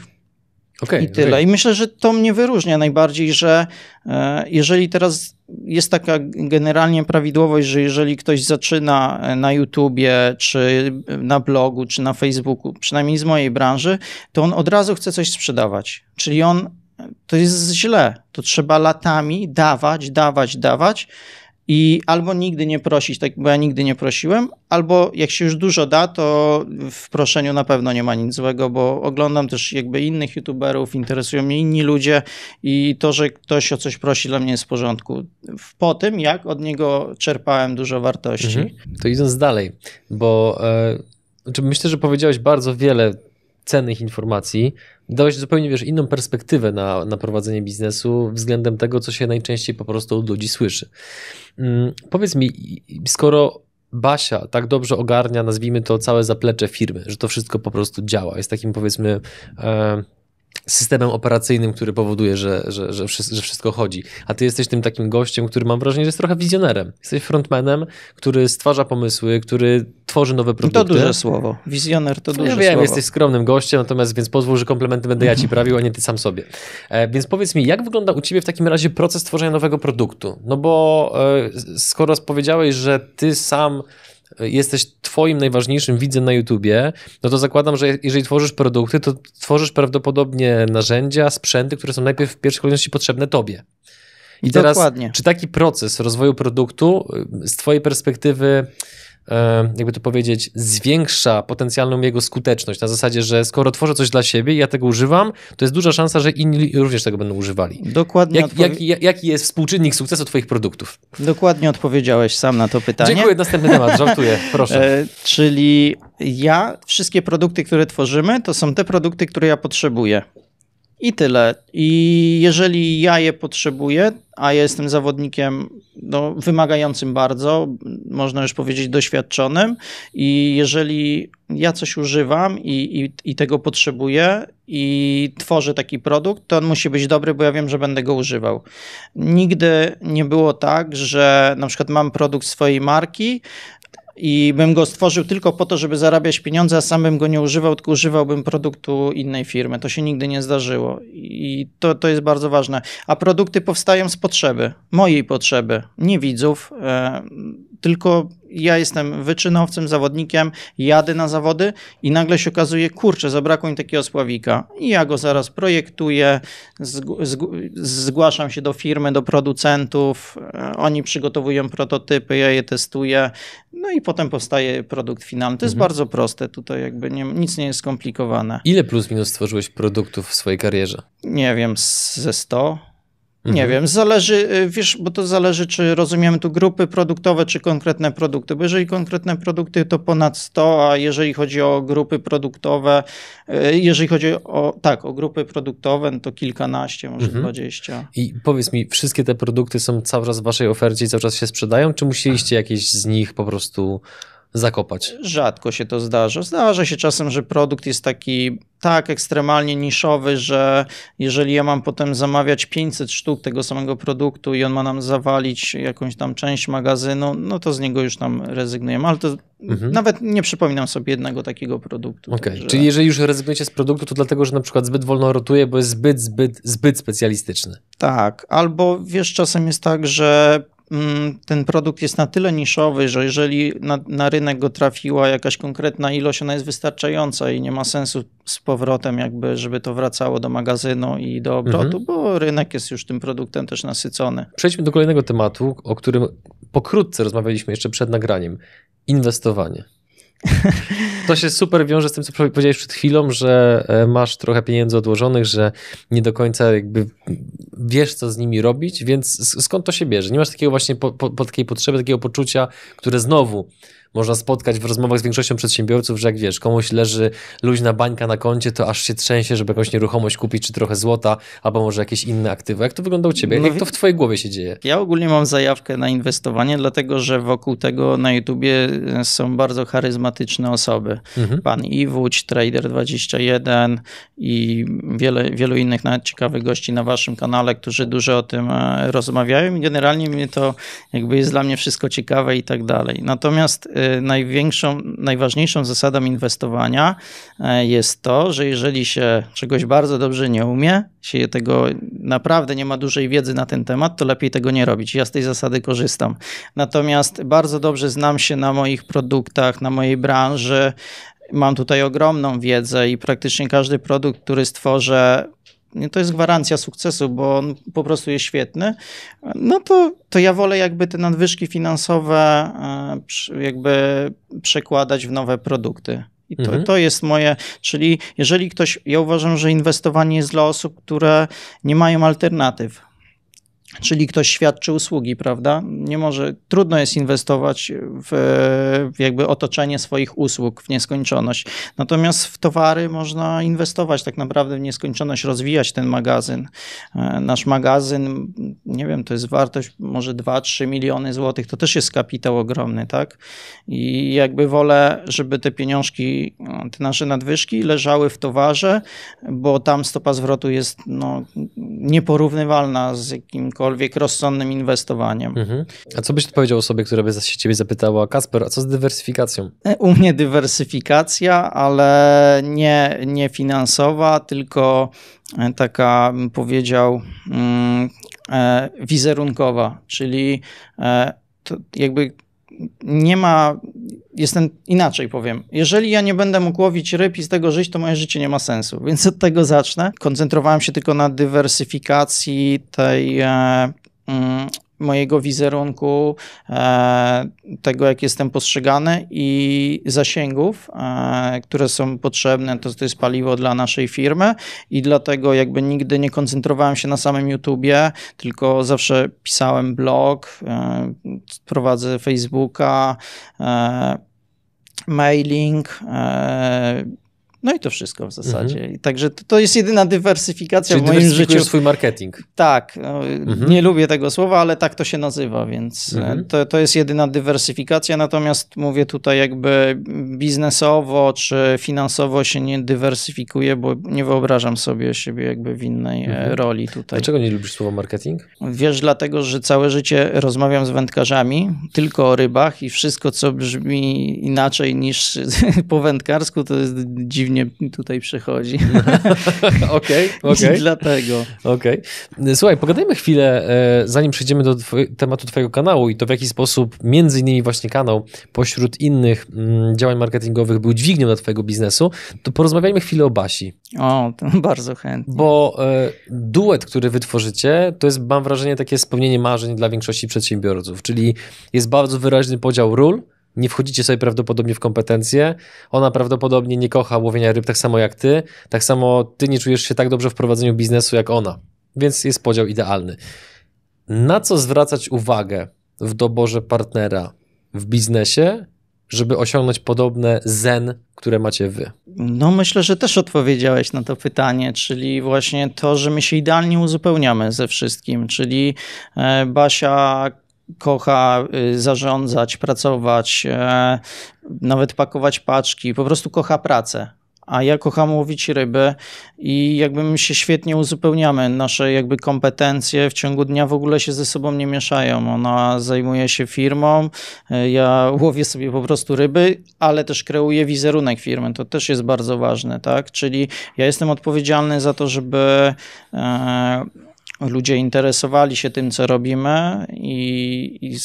Speaker 1: Okay, I tyle. Okay. I myślę, że to mnie wyróżnia najbardziej, że e, jeżeli teraz jest taka generalnie prawidłowość, że jeżeli ktoś zaczyna e, na YouTubie, czy na blogu, czy na Facebooku, przynajmniej z mojej branży, to on od razu chce coś sprzedawać. Czyli on e, to jest źle. To trzeba latami dawać, dawać, dawać i albo nigdy nie prosić, tak bo ja nigdy nie prosiłem, albo jak się już dużo da, to w proszeniu na pewno nie ma nic złego, bo oglądam też jakby innych youtuberów, interesują mnie inni ludzie i to, że ktoś o coś prosi dla mnie jest w porządku.
Speaker 2: Po tym, jak od niego czerpałem dużo wartości. Mhm. To idąc dalej, bo yy, znaczy myślę, że powiedziałeś bardzo wiele cennych informacji, dałeś zupełnie wiesz, inną perspektywę na, na prowadzenie biznesu względem tego, co się najczęściej po prostu od ludzi słyszy. Mm, powiedz mi, skoro Basia tak dobrze ogarnia, nazwijmy to całe zaplecze firmy, że to wszystko po prostu działa, jest takim powiedzmy. E, systemem operacyjnym, który powoduje, że, że, że, że, wszystko chodzi. A ty jesteś tym takim gościem, który mam wrażenie, że jest trochę wizjonerem. Jesteś frontmanem, który stwarza pomysły, który tworzy nowe produkty. To duże słowo. Wizjoner to no duże ja wiem, słowo. jesteś skromnym gościem, natomiast więc pozwól, że komplementy będę ja ci prawił, a nie ty sam sobie. E, więc powiedz mi, jak wygląda u ciebie w takim razie proces tworzenia nowego produktu? No bo e, skoro powiedziałeś, że ty sam jesteś twoim najważniejszym widzem na YouTubie, no to zakładam, że jeżeli tworzysz produkty, to tworzysz prawdopodobnie narzędzia, sprzęty, które są najpierw w pierwszej kolejności potrzebne tobie. I teraz, Dokładnie. czy taki proces rozwoju produktu y, z twojej perspektywy E, jakby to powiedzieć, zwiększa potencjalną jego skuteczność na zasadzie, że skoro tworzę coś dla siebie i ja tego używam, to jest duża szansa, że inni również tego będą używali. Dokładnie. Jak, jaki, jaki jest współczynnik sukcesu Twoich produktów? Dokładnie odpowiedziałeś sam na to pytanie. Dziękuję, następny temat, żartuję, proszę. E,
Speaker 1: czyli ja, wszystkie produkty, które tworzymy, to są te produkty, które ja potrzebuję. I tyle. I jeżeli ja je potrzebuję, a jestem zawodnikiem no, wymagającym bardzo, można już powiedzieć doświadczonym, i jeżeli ja coś używam i, i, i tego potrzebuję i tworzę taki produkt, to on musi być dobry, bo ja wiem, że będę go używał. Nigdy nie było tak, że na przykład mam produkt swojej marki, i bym go stworzył tylko po to, żeby zarabiać pieniądze, a sam bym go nie używał, tylko używałbym produktu innej firmy. To się nigdy nie zdarzyło i to, to jest bardzo ważne. A produkty powstają z potrzeby, mojej potrzeby, nie widzów, e, tylko ja jestem wyczynowcem, zawodnikiem, jadę na zawody i nagle się okazuje, kurczę, zabrakło mi takiego spławika. I ja go zaraz projektuję, zgłaszam się do firmy, do producentów, e, oni przygotowują prototypy, ja je testuję, no i potem powstaje produkt finalny. To mhm. jest bardzo proste, tutaj jakby nie, nic
Speaker 2: nie jest skomplikowane. Ile plus minus stworzyłeś produktów w swojej karierze? Nie
Speaker 1: wiem, ze 100. Nie mhm. wiem, zależy, y, wiesz, bo to zależy, czy rozumiemy tu grupy produktowe, czy konkretne produkty. Bo jeżeli konkretne produkty, to ponad 100, a jeżeli chodzi o grupy produktowe, y, jeżeli chodzi o, tak, o grupy produktowe, no to kilkanaście, może mhm. 20.
Speaker 2: I powiedz mi, wszystkie te produkty są cały czas w waszej ofercie i cały czas się sprzedają, czy musieliście jakieś z nich po prostu zakopać.
Speaker 1: Rzadko się to zdarza. Zdarza się czasem, że produkt jest taki tak ekstremalnie niszowy, że jeżeli ja mam potem zamawiać 500 sztuk tego samego produktu i on ma nam zawalić jakąś tam część magazynu, no to z niego już tam rezygnujemy. Ale to mhm. nawet nie przypominam sobie jednego takiego produktu. Okay. Także... Czyli
Speaker 2: jeżeli już rezygnujecie z produktu, to dlatego, że na przykład zbyt wolno rotuje, bo jest zbyt, zbyt, zbyt specjalistyczny. Tak, albo wiesz, czasem jest tak,
Speaker 1: że Mm, ten produkt jest na tyle niszowy, że jeżeli na, na, rynek go trafiła jakaś konkretna ilość, ona jest wystarczająca i nie ma sensu z powrotem, jakby, żeby to wracało do magazynu i do
Speaker 2: obrotu, mhm. bo rynek jest już tym produktem też nasycony. Przejdźmy do kolejnego tematu, o którym pokrótce rozmawialiśmy jeszcze przed nagraniem. Inwestowanie. To się super wiąże z tym, co powiedziałeś przed chwilą, że e, masz trochę pieniędzy odłożonych, że nie do końca jakby wiesz, co z nimi robić, więc skąd to się bierze? Nie masz takiego właśnie po, po, po takiej potrzeby, takiego poczucia, które znowu można spotkać w rozmowach z większością przedsiębiorców, że jak wiesz, komuś leży luźna bańka na koncie, to aż się trzęsie, żeby jakąś nieruchomość kupić, czy trochę złota, albo może jakieś inne aktywa. Jak to wygląda u ciebie? Jak no to w twojej głowie się dzieje? Ja
Speaker 1: ogólnie mam zajawkę na inwestowanie, dlatego że wokół tego na YouTubie e, są bardzo charyzmatyczne osoby. Mhm. Pan Iwódź, Trader21 i wiele, wielu innych nawet ciekawych gości na waszym kanale, którzy dużo o tym e, rozmawiają generalnie mnie to jakby jest dla mnie wszystko ciekawe i tak dalej. Natomiast e, największą, najważniejszą zasadą inwestowania e, jest to, że jeżeli się czegoś bardzo dobrze nie umie, się tego naprawdę nie ma dużej wiedzy na ten temat, to lepiej tego nie robić. Ja z tej zasady korzystam. Natomiast bardzo dobrze znam się na moich produktach, na mojej branży. Mam tutaj ogromną wiedzę i praktycznie każdy produkt, który stworzę, to jest gwarancja sukcesu, bo on po prostu jest świetny, no to, to ja wolę jakby te nadwyżki finansowe e, jakby przekładać w nowe produkty. I to, mhm. to jest moje, czyli jeżeli ktoś, ja uważam, że inwestowanie jest dla osób, które nie mają alternatyw Czyli ktoś świadczy usługi, prawda? Nie może, trudno jest inwestować w, w jakby otoczenie swoich usług w nieskończoność. Natomiast w towary można inwestować tak naprawdę w nieskończoność, rozwijać ten magazyn. E, nasz magazyn, nie wiem, to jest wartość może 2-3 miliony złotych, to też jest kapitał ogromny, tak? I jakby wolę, żeby te pieniążki, no, te nasze nadwyżki leżały w towarze, bo tam stopa zwrotu jest no, nieporównywalna z jakimkolwiek jakimkolwiek rozsądnym inwestowaniem.
Speaker 2: Mhm. A co byś odpowiedział osobie, która by się ciebie zapytała, Kasper, a co z dywersyfikacją?
Speaker 1: U mnie dywersyfikacja, ale nie, nie finansowa, tylko e, taka, bym powiedział, mm, e, wizerunkowa, czyli e, jakby nie ma, jestem inaczej powiem. Jeżeli ja nie będę mógł łowić ryb i z tego żyć, to moje życie nie ma sensu, więc od tego zacznę. Koncentrowałem się tylko na dywersyfikacji tej e, mm, mojego wizerunku, e, tego jak jestem postrzegany i zasięgów, e, które są potrzebne, to, to jest paliwo dla naszej firmy i dlatego jakby nigdy nie koncentrowałem się na samym YouTubie, tylko zawsze pisałem blog, e, prowadzę Facebooka, mailing, no i to wszystko w zasadzie. Mhm. Także to, to, jest jedyna dywersyfikacja Czyli w moim życiu. swój marketing. Tak, e, mhm. nie lubię tego słowa, ale tak to się nazywa, więc e, mhm. to, to jest jedyna dywersyfikacja, natomiast mówię tutaj jakby biznesowo czy finansowo się nie dywersyfikuję, bo nie wyobrażam sobie siebie jakby w innej e, mhm. roli tutaj. Dlaczego
Speaker 2: nie lubisz słowa marketing?
Speaker 1: Wiesz, dlatego, że całe życie rozmawiam z wędkarzami tylko o rybach i wszystko, co brzmi inaczej
Speaker 2: niż po wędkarsku, to jest dziwnie nie tutaj przychodzi. Okej, okej. Okay, okay. Dlatego. Okej. Okay. Słuchaj, pogadajmy chwilę, e, zanim przejdziemy do twoj, tematu twojego kanału i to w jaki sposób między innymi właśnie kanał pośród innych mm, działań marketingowych był dźwignią dla twojego biznesu, to porozmawiajmy chwilę o Basi. O, to bardzo chętnie. Bo e, duet, który wytworzycie, to jest mam wrażenie takie spełnienie marzeń dla większości przedsiębiorców, czyli jest bardzo wyraźny podział ról, nie wchodzicie sobie prawdopodobnie w kompetencje, ona prawdopodobnie nie kocha łowienia ryb tak samo jak ty, tak samo ty nie czujesz się tak dobrze w prowadzeniu biznesu jak ona, więc jest podział idealny. Na co zwracać uwagę w doborze partnera w biznesie, żeby osiągnąć podobne zen, które macie wy?
Speaker 1: No, myślę, że też odpowiedziałeś na to pytanie, czyli właśnie to, że my się idealnie uzupełniamy ze wszystkim. Czyli e, Basia kocha y, zarządzać, pracować, e, nawet pakować paczki, po prostu kocha pracę. A ja kocham łowić ryby i jakby my się świetnie uzupełniamy. Nasze jakby kompetencje w ciągu dnia w ogóle się ze sobą nie mieszają. Ona zajmuje się firmą, e, ja łowię sobie po prostu ryby, ale też kreuję wizerunek firmy. To też jest bardzo ważne, tak? Czyli ja jestem odpowiedzialny za to, żeby. E, ludzie interesowali się tym, co robimy i,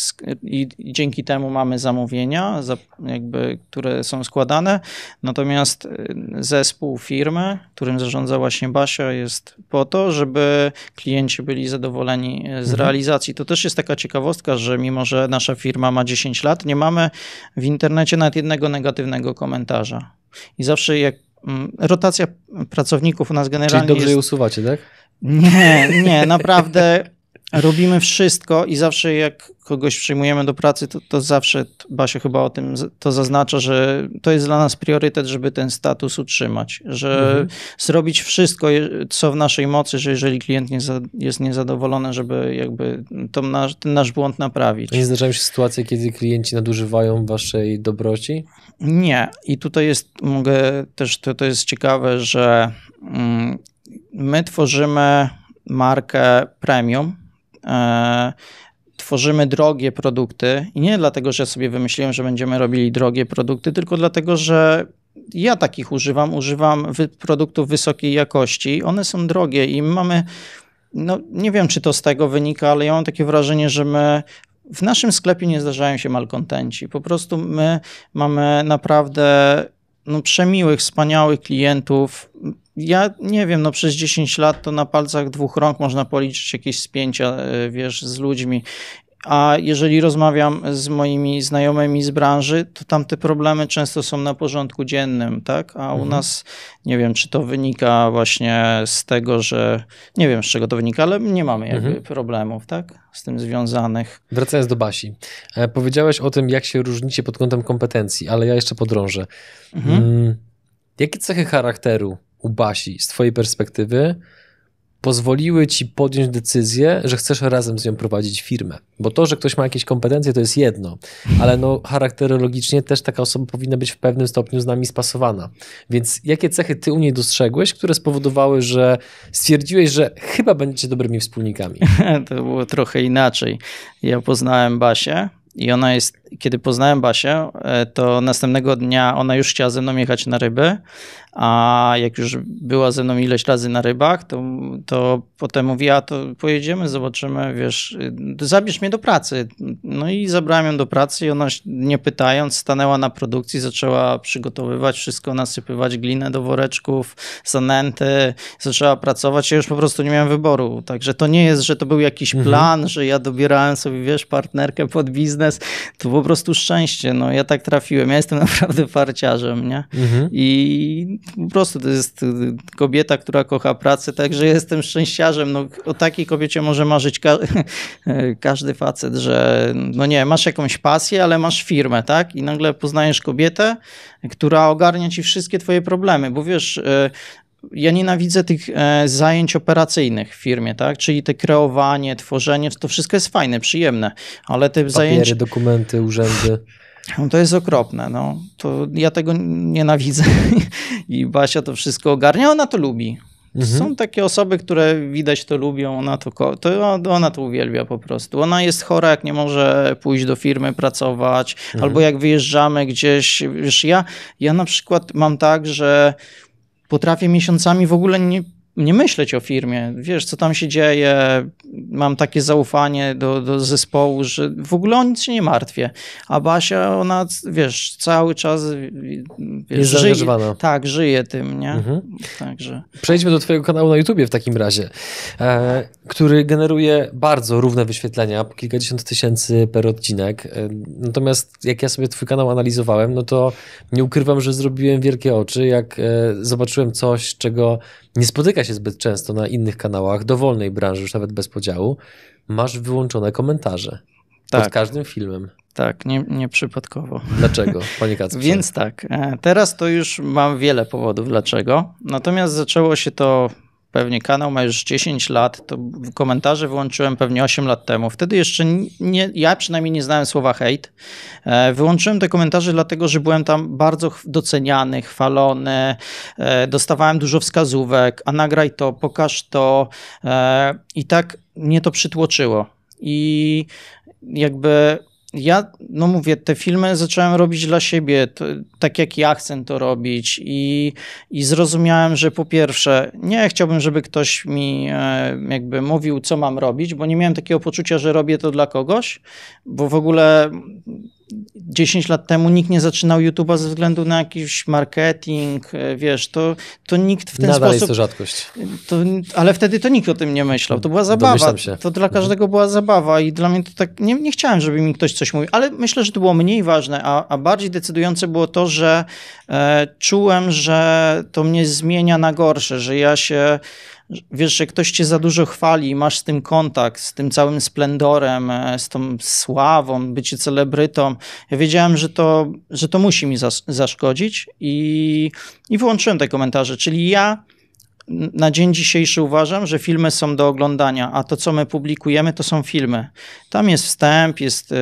Speaker 1: i, i dzięki temu mamy zamówienia, za, jakby, które są składane. Natomiast y, zespół firmy, którym zarządza właśnie Basia, jest po to, żeby klienci byli zadowoleni y, z mhm. realizacji. To też jest taka ciekawostka, że mimo, że nasza firma ma 10 lat, nie mamy w internecie nawet jednego negatywnego komentarza. I zawsze jak mm, rotacja pracowników u nas generalnie. Czyli dobrze jest, je
Speaker 2: usuwacie, tak? Nie, nie, naprawdę
Speaker 1: robimy wszystko i zawsze jak kogoś przyjmujemy do pracy, to, to zawsze Basia chyba o tym to zaznacza, że to jest dla nas priorytet, żeby ten status utrzymać, że mhm. zrobić wszystko, co w naszej mocy, że jeżeli klient nie za, jest niezadowolony, żeby jakby nasz, ten nasz
Speaker 2: błąd naprawić. Nie zdarzają się sytuacje, kiedy klienci nadużywają waszej dobroci?
Speaker 1: Nie i tutaj jest, mogę też, to, to jest ciekawe, że mm, my tworzymy markę premium. E, tworzymy drogie produkty i nie dlatego, że sobie wymyśliłem, że będziemy robili drogie produkty, tylko dlatego, że ja takich używam, używam wy produktów wysokiej jakości. One są drogie i mamy, no nie wiem, czy to z tego wynika, ale ja mam takie wrażenie, że my w naszym sklepie nie zdarzają się malkontenci. Po prostu my mamy naprawdę no, przemiłych, wspaniałych klientów. Ja nie wiem, no przez 10 lat to na palcach dwóch rąk można policzyć jakieś spięcia, e, wiesz, z ludźmi a jeżeli rozmawiam z moimi znajomymi z branży, to tamte problemy często są na porządku dziennym, tak? A mhm. u nas nie wiem, czy to wynika właśnie z
Speaker 2: tego, że nie wiem z czego to wynika, ale nie mamy jakby mhm. problemów, tak? Z tym związanych. Wracając do Basi, e, powiedziałeś o tym, jak się różnicie pod kątem kompetencji, ale ja jeszcze podrążę. Mhm. Mm, jakie cechy charakteru u Basi z Twojej perspektywy pozwoliły ci podjąć decyzję, że chcesz razem z nią prowadzić firmę. Bo to, że ktoś ma jakieś kompetencje, to jest jedno, ale no, charakterologicznie też taka osoba powinna być w pewnym stopniu z nami spasowana. Więc jakie cechy ty u niej dostrzegłeś, które spowodowały, że stwierdziłeś, że chyba będziecie dobrymi wspólnikami? to było trochę inaczej.
Speaker 1: Ja poznałem Basię i ona jest kiedy poznałem Basię, e, to następnego dnia ona już chciała ze mną jechać na ryby, a jak już była ze mną ileś razy na rybach, to, to potem mówiła, to pojedziemy, zobaczymy, wiesz, y, zabierz mnie do pracy. No i zabrałem ją do pracy i ona nie pytając stanęła na produkcji, zaczęła przygotowywać wszystko, nasypywać glinę do woreczków, zanęty, zaczęła pracować, ja już po prostu nie miałem wyboru. Także to nie jest, że to był jakiś mhm. plan, że ja dobierałem sobie, wiesz, partnerkę pod biznes, to po prostu szczęście. No, ja tak trafiłem. Ja jestem naprawdę farciarzem, nie? Mhm. I po prostu to jest y, kobieta, która kocha pracę, także jestem szczęściarzem. No, o takiej kobiecie może marzyć ka każdy facet, że no nie, masz jakąś pasję, ale masz firmę, tak? I nagle poznajesz kobietę, która ogarnia ci wszystkie twoje problemy, bo wiesz, y, ja nienawidzę tych e, zajęć operacyjnych w firmie, tak? Czyli te kreowanie, tworzenie, to wszystko jest fajne, przyjemne, ale te Papiery, zajęcia...
Speaker 2: dokumenty, urzędy.
Speaker 1: No to jest okropne. No. To ja tego nienawidzę i Basia to wszystko ogarnia, ona to lubi. Mhm. Są takie osoby, które widać to lubią, ona to, to, ona to uwielbia po prostu. Ona jest chora, jak nie może pójść do firmy pracować, mhm. albo jak wyjeżdżamy gdzieś. Wiesz, ja, ja na przykład mam tak, że potrafię miesiącami w ogóle nie nie myśleć o firmie. Wiesz, co tam się dzieje, mam takie zaufanie do, do zespołu, że w ogóle o nic się nie martwię. A Basia, ona, wiesz, cały czas wiesz, jest żyje, Tak, żyje tym, nie? Mhm. Także.
Speaker 2: Przejdźmy do twojego kanału na YouTubie w takim razie, e, który generuje bardzo równe wyświetlenia, po kilkadziesiąt tysięcy per odcinek. E, natomiast jak ja sobie twój kanał analizowałem, no to nie ukrywam, że zrobiłem wielkie oczy, jak e, zobaczyłem coś, czego nie spotyka się zbyt często na innych kanałach, dowolnej branży, już nawet bez podziału, masz wyłączone komentarze tak. pod każdym filmem. Tak, nie, nieprzypadkowo. Dlaczego, panie Więc tak,
Speaker 1: e, teraz to już mam wiele powodów dlaczego, natomiast zaczęło się to pewnie kanał ma już 10 lat, to komentarze wyłączyłem pewnie 8 lat temu. Wtedy jeszcze nie, ja przynajmniej nie znałem słowa hejt. E, wyłączyłem te komentarze dlatego, że byłem tam bardzo doceniany, chwalony, e, dostawałem dużo wskazówek, a nagraj to, pokaż to e, i tak mnie to przytłoczyło. I jakby ja, no mówię, te filmy zacząłem robić dla siebie, to, tak jak ja chcę to robić i, i zrozumiałem, że po pierwsze, nie chciałbym, żeby ktoś mi e, jakby mówił, co mam robić, bo nie miałem takiego poczucia, że robię to dla kogoś, bo w ogóle 10 lat temu nikt nie zaczynał YouTube'a ze względu na jakiś marketing, e, wiesz, to, to nikt w ten Nadal sposób... jest to rzadkość. To, ale wtedy to nikt o tym nie myślał, to była no, zabawa. To dla mhm. każdego była zabawa i dla mnie to tak, nie, nie chciałem, żeby mi ktoś coś mówił, ale myślę, że to było mniej ważne, a, a bardziej decydujące było to, że e, czułem, że to mnie zmienia na gorsze, że ja się wiesz, że ktoś cię za dużo chwali, masz z tym kontakt, z tym całym splendorem, e, z tą sławą, bycie celebrytą. Ja wiedziałem, że to, że to musi mi zaszkodzić i, i te komentarze, czyli ja na dzień dzisiejszy uważam, że filmy są do oglądania, a to, co my publikujemy, to są filmy. Tam jest wstęp, jest, y,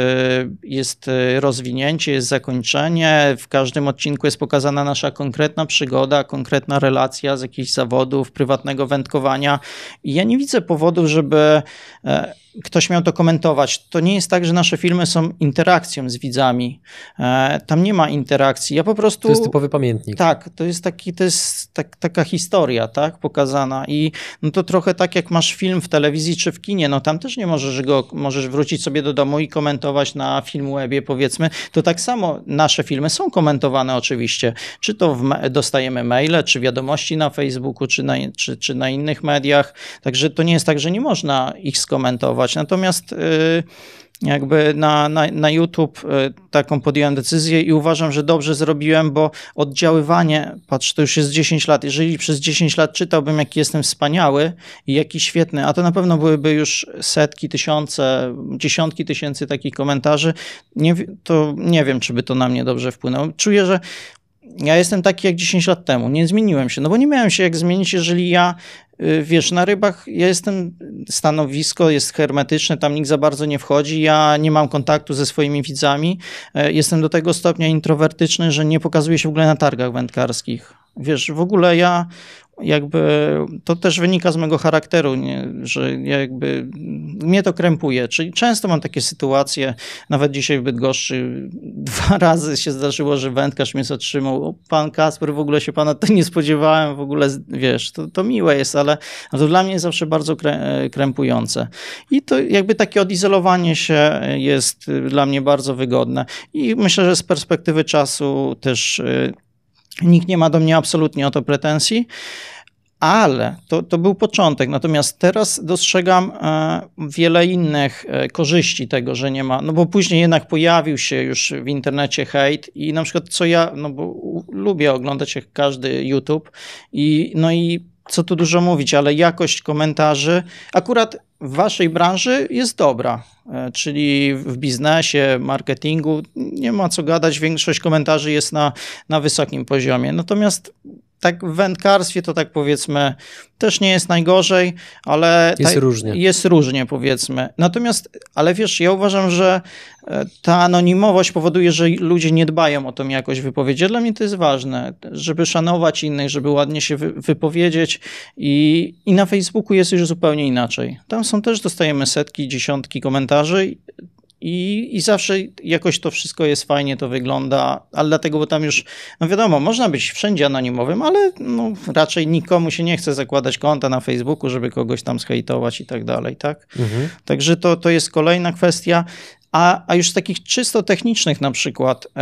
Speaker 1: jest y, rozwinięcie, jest zakończenie. W każdym odcinku jest pokazana nasza konkretna przygoda, konkretna relacja z jakichś zawodów, prywatnego wędkowania. I ja nie widzę powodów, żeby e, ktoś miał to komentować. To nie jest tak, że nasze filmy są interakcją z widzami. E, tam nie ma interakcji. Ja po prostu. To jest typowy pamiętnik. Tak, to jest, taki, to jest tak, taka historia, tak, pokazana. I no to trochę tak, jak masz film w telewizji czy w kinie, no tam też nie możesz go, możesz wrócić sobie do domu i komentować na film webie, powiedzmy. To tak samo nasze filmy są komentowane oczywiście. Czy to w, dostajemy maile, czy wiadomości na Facebooku, czy na, czy, czy na innych mediach. Także to nie jest tak, że nie można ich skomentować Natomiast y, jakby na, na, na YouTube y, taką podjąłem decyzję i uważam, że dobrze zrobiłem, bo oddziaływanie, patrz, to już jest 10 lat, jeżeli przez 10 lat czytałbym, jaki jestem wspaniały i jaki świetny, a to na pewno byłyby już setki, tysiące, dziesiątki tysięcy takich komentarzy, nie, to nie wiem, czy by to na mnie dobrze wpłynęło. Czuję, że ja jestem taki jak 10 lat temu, nie zmieniłem się, no bo nie miałem się jak zmienić, jeżeli ja, y, wiesz, na rybach ja jestem, stanowisko jest hermetyczne, tam nikt za bardzo nie wchodzi, ja nie mam kontaktu ze swoimi widzami, e, jestem do tego stopnia introwertyczny, że nie pokazuję się w ogóle na targach wędkarskich. Wiesz, w ogóle ja jakby to też wynika z mojego charakteru, nie? że ja jakby mnie to krępuje. Czyli często mam takie sytuacje, nawet dzisiaj w Bydgoszczy dwa razy się zdarzyło, że wędkarz mnie zatrzymał. O, pan Kasper, w ogóle się pana to nie spodziewałem, w ogóle wiesz, to, to miłe jest, ale to dla mnie jest zawsze bardzo krę, krępujące. I to jakby takie odizolowanie się jest dla mnie bardzo wygodne. I myślę, że z perspektywy czasu też y, Nikt nie ma do mnie absolutnie o to pretensji, ale to, to był początek. Natomiast teraz dostrzegam e, wiele innych e, korzyści tego, że nie ma. No bo później jednak pojawił się już w internecie hejt i na przykład co ja, no bo lubię oglądać jak każdy YouTube i no i co tu dużo mówić, ale jakość komentarzy akurat w waszej branży jest dobra, e, czyli w biznesie, marketingu nie ma co gadać, większość komentarzy jest na, na wysokim poziomie. Natomiast tak w wędkarstwie to tak powiedzmy też nie jest najgorzej, ale jest ta, różnie. Jest różnie powiedzmy. Natomiast, ale wiesz, ja uważam, że e, ta anonimowość powoduje, że ludzie nie dbają o tą jakość wypowiedzi. Dla mnie to jest ważne, żeby szanować innych, żeby ładnie się wypowiedzieć i, i na Facebooku jest już zupełnie inaczej. Tam są też, dostajemy setki, dziesiątki komentarzy i, I zawsze jakoś to wszystko jest fajnie, to wygląda, ale dlatego, bo tam już, no wiadomo, można być wszędzie anonimowym, ale no, raczej nikomu się nie chce zakładać konta na Facebooku, żeby kogoś tam zhejtować i tak dalej, tak? Mhm. Także to, to jest kolejna kwestia. A, a już z takich czysto technicznych na przykład e,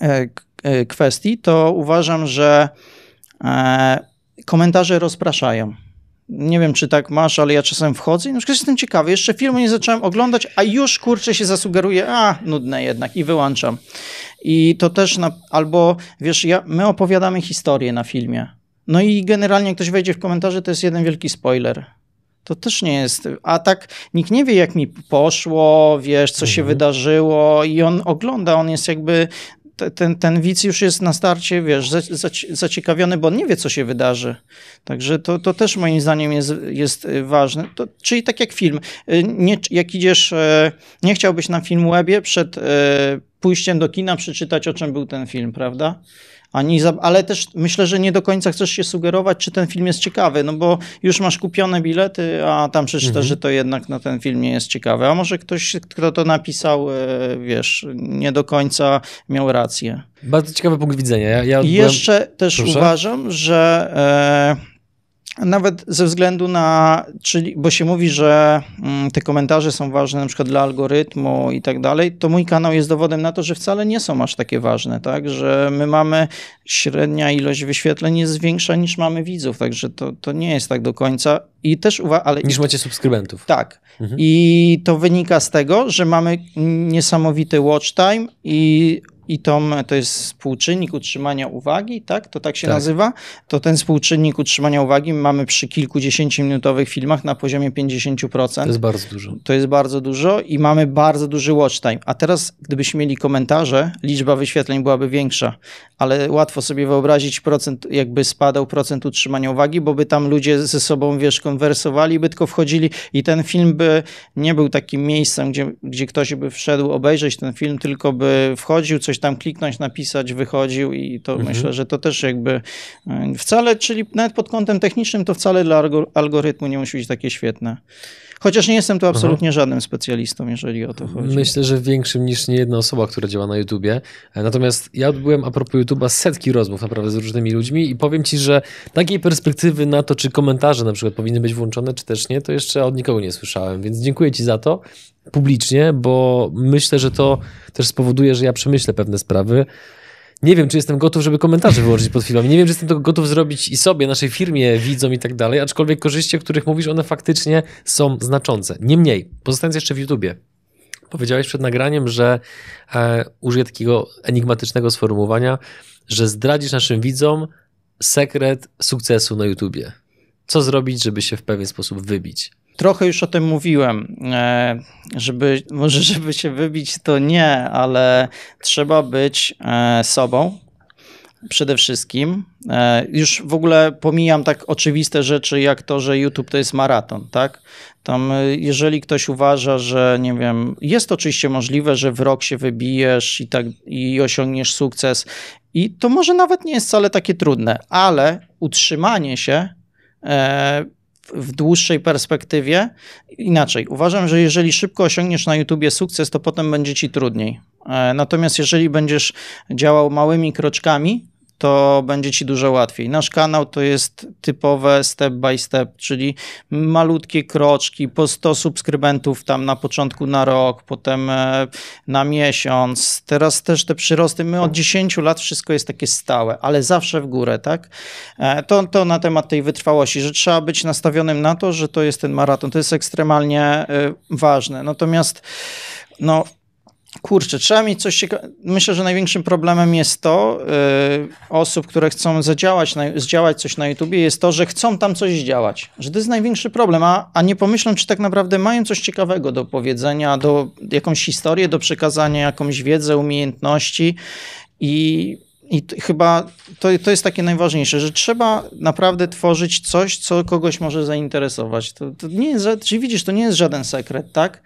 Speaker 1: e, e kwestii, to uważam, że e, komentarze rozpraszają. Nie wiem, czy tak masz, ale ja czasem wchodzę i na przykład jestem ciekawy. Jeszcze filmu nie zacząłem oglądać, a już kurczę się zasugeruję, a nudne jednak i wyłączam. I to też, na, albo wiesz, ja, my opowiadamy historię na filmie. No i generalnie jak ktoś wejdzie w komentarze, to jest jeden wielki spoiler. To też nie jest. A tak nikt nie wie, jak mi poszło, wiesz, co mhm. się wydarzyło, i on ogląda, on jest jakby ten, ten widz już jest na starcie, wiesz, zaciekawiony, bo on nie wie, co się wydarzy. Także to, to też moim zdaniem jest, jest y, ważne. To, czyli tak jak film. Y, nie, jak idziesz, e, nie chciałbyś na film webie przed e, pójściem do kina przeczytać, o czym był ten film, prawda? ani za, ale też myślę, że nie do końca chcesz się sugerować, czy ten film jest ciekawy, no bo już masz kupione bilety, a tam przeczytasz, mhm. że to jednak na ten film nie jest ciekawy. A może ktoś, kto to napisał, e, wiesz, nie do końca miał rację. Bardzo
Speaker 2: ciekawy punkt widzenia. Ja, ja I byłem... jeszcze też Proszę? uważam,
Speaker 1: że. E, nawet ze względu na, czyli, bo się mówi, że mm, te komentarze są ważne na przykład dla algorytmu i tak dalej, to mój kanał jest dowodem na to, że wcale nie są aż takie ważne, tak, że my mamy, średnia ilość wyświetleń jest większa niż mamy widzów, także to, to nie jest tak do końca i też uważam, ale... Niż macie subskrybentów. Tak. Mhm. I to wynika z tego, że mamy niesamowity watch time i i tom to jest współczynnik utrzymania uwagi, tak? To tak się tak. nazywa. To ten współczynnik utrzymania uwagi mamy przy kilkudziesięciominutowych filmach na poziomie 50%. To jest bardzo dużo. To jest bardzo dużo i mamy bardzo duży watch time. A teraz, gdybyśmy mieli komentarze, liczba wyświetleń byłaby większa, ale łatwo sobie wyobrazić procent, jakby spadał procent utrzymania uwagi, bo by tam ludzie ze sobą, wiesz, konwersowali, by tylko wchodzili i ten film by nie był takim miejscem, gdzie, gdzie ktoś by wszedł obejrzeć ten film, tylko by wchodził, coś tam kliknąć, napisać, wychodził i to mhm. myślę, że to też jakby mm, wcale, czyli nawet pod kątem technicznym, to wcale dla algorytmu nie musi być takie świetne. Chociaż nie jestem tu mhm. absolutnie Aha. żadnym specjalistą,
Speaker 2: jeżeli o to chodzi. Myślę, że większym niż nie jedna osoba, która działa na YouTubie. Natomiast ja odbyłem a propos YouTuba setki rozmów naprawdę z różnymi ludźmi i powiem ci, że takiej perspektywy na to, czy komentarze na przykład powinny być włączone, czy też nie, to jeszcze od nikogo nie słyszałem, więc dziękuję ci za to publicznie, bo myślę, że to też spowoduje, że ja przemyślę pewne sprawy nie wiem, czy jestem gotów, żeby komentarze wyłożyć pod filmami. Nie wiem, czy jestem tego gotów zrobić i sobie, naszej firmie, widzom i tak dalej, aczkolwiek korzyści, o których mówisz, one faktycznie są znaczące. Niemniej, pozostając jeszcze w YouTubie, powiedziałeś przed nagraniem, że e, użyję takiego enigmatycznego sformułowania, że zdradzisz naszym widzom sekret sukcesu na YouTubie. Co zrobić, żeby się w pewien sposób wybić? Trochę już o tym
Speaker 1: mówiłem. E, żeby, może, żeby się wybić, to nie, ale trzeba być
Speaker 2: e, sobą
Speaker 1: przede wszystkim. E, już w ogóle pomijam tak oczywiste rzeczy, jak to, że YouTube to jest maraton, tak? Tam, jeżeli ktoś uważa, że nie wiem, jest oczywiście możliwe, że w rok się wybijesz i tak i osiągniesz sukces, i to może nawet nie jest wcale takie trudne, ale utrzymanie się. E, w dłuższej perspektywie. Inaczej, uważam, że jeżeli szybko osiągniesz na YouTubie sukces, to potem będzie ci trudniej. E, natomiast jeżeli będziesz działał małymi kroczkami, to będzie ci dużo łatwiej. Nasz kanał to jest typowe step by step, czyli malutkie kroczki, po 100 subskrybentów tam na początku na rok, potem e, na miesiąc. Teraz też te przyrosty, my od 10 lat wszystko jest takie stałe, ale zawsze w górę, tak? E, to, to na temat tej wytrwałości, że trzeba być nastawionym na to, że to jest ten maraton. To jest ekstremalnie e, ważne. Natomiast no, Kurczę, trzeba mieć coś ciekawego. Myślę, że największym problemem jest to yy, osób, które chcą zadziałać na, zdziałać coś na YouTubie, jest to, że chcą tam coś zdziałać. Że to jest największy problem, a, a nie pomyślą, czy tak naprawdę mają coś ciekawego do powiedzenia, do jakąś historię do przekazania, jakąś wiedzę, umiejętności. I i chyba to, to jest takie najważniejsze, że trzeba naprawdę tworzyć coś, co kogoś może zainteresować. To, to nie jest, czy widzisz, to nie jest żaden sekret, tak?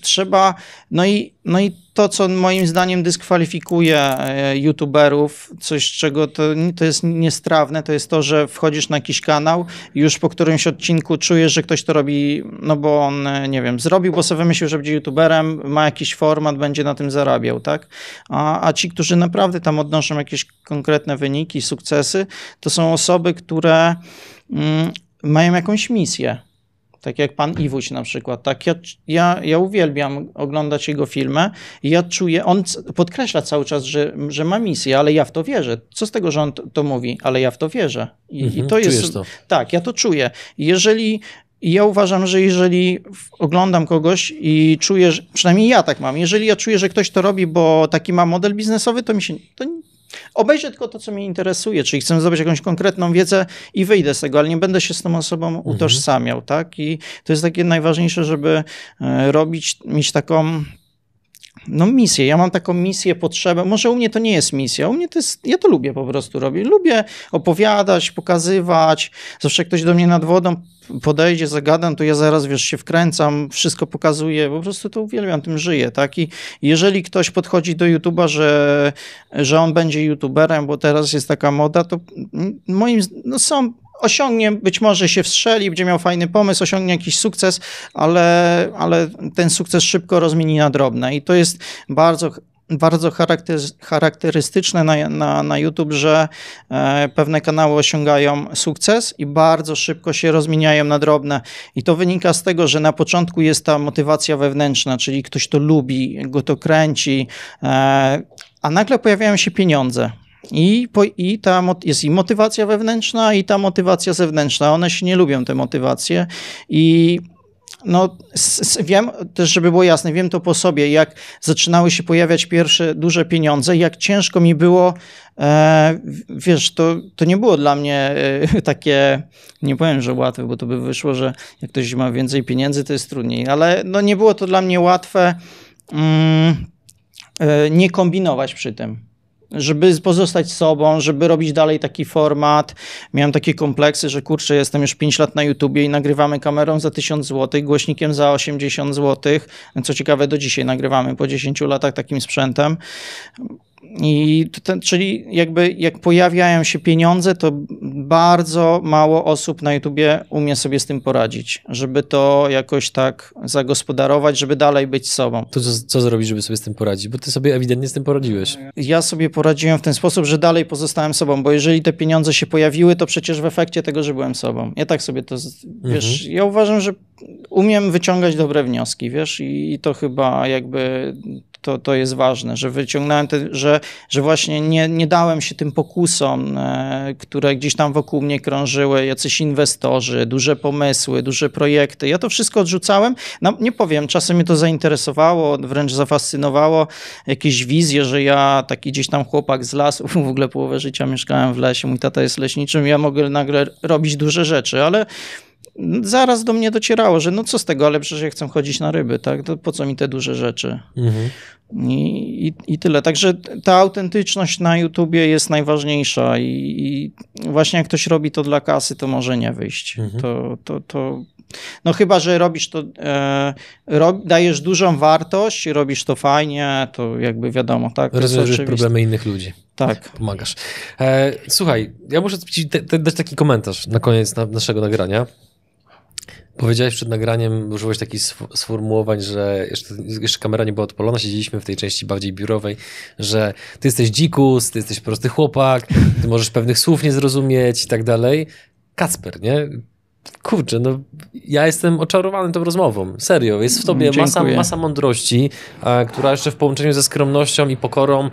Speaker 1: Trzeba, no i, no i to, co moim zdaniem dyskwalifikuje e, youtuberów, coś czego to, to jest niestrawne, to jest to, że wchodzisz na jakiś kanał i już po którymś odcinku czujesz, że ktoś to robi, no bo on, e, nie wiem, zrobił, bo sobie wymyślił, że będzie youtuberem, ma jakiś format, będzie na tym zarabiał, tak? A, a ci, którzy naprawdę tam odnoszą jakieś konkretne wyniki, sukcesy, to są osoby, które mm, mają jakąś misję tak jak pan Iwuś na przykład. Tak, ja, ja, ja uwielbiam oglądać jego filmy i ja czuję, on podkreśla cały czas, że, że ma misję, ale ja w to wierzę. Co z tego, że on to mówi, ale ja w to wierzę. I, mhm, i to jest. To. Tak, ja to czuję. Jeżeli i ja uważam, że jeżeli oglądam kogoś i czuję, że, przynajmniej ja tak mam, jeżeli ja czuję, że ktoś to robi, bo taki ma model biznesowy, to mi się to Obejrzę tylko to, co mnie interesuje, czyli chcę zdobyć jakąś konkretną wiedzę i wyjdę z tego, ale nie będę się z tą osobą mhm. utożsamiał, tak? I to jest takie najważniejsze, żeby e, robić, mieć taką no misję. Ja mam taką misję, potrzebę. Może u mnie to nie jest misja, u mnie to jest, ja to lubię po prostu robić. Lubię opowiadać, pokazywać. Zawsze ktoś do mnie nad wodą podejdzie, zagadam, to ja zaraz, wiesz, się wkręcam, wszystko pokazuję, po prostu to uwielbiam, tym żyję, tak? I jeżeli ktoś podchodzi do YouTube'a, że, że on będzie YouTuberem, bo teraz jest taka moda, to moim, no są osiągnie, być może się wstrzeli, będzie miał fajny pomysł, osiągnie jakiś sukces, ale, ale ten sukces szybko rozmieni na drobne. I to jest bardzo bardzo charakterystyczne na, na, na YouTube, że e, pewne kanały osiągają sukces i bardzo szybko się rozmieniają na drobne. I to wynika z tego, że na początku jest ta motywacja wewnętrzna, czyli ktoś to lubi, go to kręci. E, a nagle pojawiają się pieniądze. I, po, i ta, jest i motywacja wewnętrzna, i ta motywacja zewnętrzna. One się nie lubią, te motywacje. I no, wiem, też żeby było jasne, wiem to po sobie, jak zaczynały się pojawiać pierwsze duże pieniądze, jak ciężko mi było, e, wiesz, to, to nie było dla mnie e, takie, nie powiem, że łatwe, bo to by wyszło, że jak ktoś ma więcej pieniędzy, to jest trudniej, ale no, nie było to dla mnie łatwe mm, e, nie kombinować przy tym żeby pozostać sobą, żeby robić dalej taki format. Miałem takie kompleksy, że kurczę, jestem już 5 lat na YouTubie i nagrywamy kamerą za 1000 zł, głośnikiem za 80 zł. Co ciekawe, do dzisiaj nagrywamy po 10 latach takim sprzętem. I czyli jakby jak pojawiają się pieniądze, to bardzo mało osób na YouTubie umie sobie z tym poradzić, żeby to jakoś tak zagospodarować, żeby dalej być sobą.
Speaker 2: To co, co zrobić, żeby sobie z tym poradzić? Bo ty sobie ewidentnie z tym poradziłeś. Ja sobie poradziłem w ten sposób,
Speaker 1: że dalej pozostałem sobą, bo jeżeli te pieniądze się pojawiły, to przecież w efekcie tego, że byłem sobą. Ja tak sobie to, wiesz, mhm. ja uważam, że umiem wyciągać dobre wnioski, wiesz, i to chyba jakby to, to jest ważne, że wyciągnąłem, te, że, że właśnie nie, nie dałem się tym pokusom, e, które gdzieś tam wokół mnie krążyły, jacyś inwestorzy, duże pomysły, duże projekty. Ja to wszystko odrzucałem. No, nie powiem, czasem mnie to zainteresowało, wręcz zafascynowało. Jakieś wizje, że ja taki gdzieś tam chłopak z lasu, w ogóle połowę życia mieszkałem w lesie, mój tata jest leśniczym, ja mogę nagle robić duże rzeczy, ale zaraz do mnie docierało, że no co z tego, ale przecież ja chcę chodzić na ryby, tak? To po co mi te duże rzeczy? Mhm. I, i, I tyle. Także ta autentyczność na YouTubie jest najważniejsza i, i, właśnie jak ktoś robi to dla kasy, to może nie wyjść. Mhm. To, to, to, no chyba, że robisz to, e, rob, dajesz dużą wartość, robisz to fajnie, to jakby wiadomo, tak? Rozwiązujesz problemy innych ludzi.
Speaker 2: Tak. Pomagasz. E, słuchaj, ja muszę ci te, te, dać taki komentarz na koniec na, naszego nagrania. Powiedziałeś przed nagraniem, użyłeś takich sformułowań, że jeszcze, jeszcze, kamera nie była odpalona, siedzieliśmy w tej części bardziej biurowej, że ty jesteś dzikus, ty jesteś prosty chłopak, ty możesz pewnych słów nie zrozumieć i tak dalej. Kacper, nie? kurczę, no ja jestem oczarowany tą rozmową. Serio, jest w tobie masa, masa, mądrości, a, która jeszcze w połączeniu ze skromnością i pokorą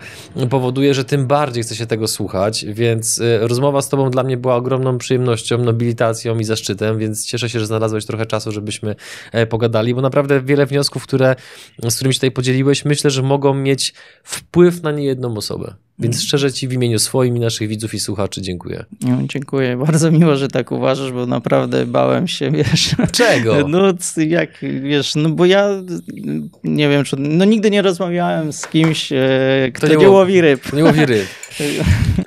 Speaker 2: powoduje, że tym bardziej chce się tego słuchać, więc y, rozmowa z tobą dla mnie była ogromną przyjemnością, nobilitacją i zaszczytem, więc cieszę się, że znalazłeś trochę czasu, żebyśmy e, pogadali, bo naprawdę wiele wniosków, które, z którymi się tutaj podzieliłeś, myślę, że mogą mieć wpływ na niejedną osobę. Więc mhm. szczerze Ci w imieniu swoim i naszych widzów i słuchaczy dziękuję. No, dziękuję.
Speaker 1: Bardzo miło, że tak uważasz, bo naprawdę bałem się, wiesz. Czego? No, jak, wiesz, no bo ja nie wiem, czy, no nigdy nie rozmawiałem z kimś, e, kto, nie, nie, łowi ryb. Kto nie łowi ryb.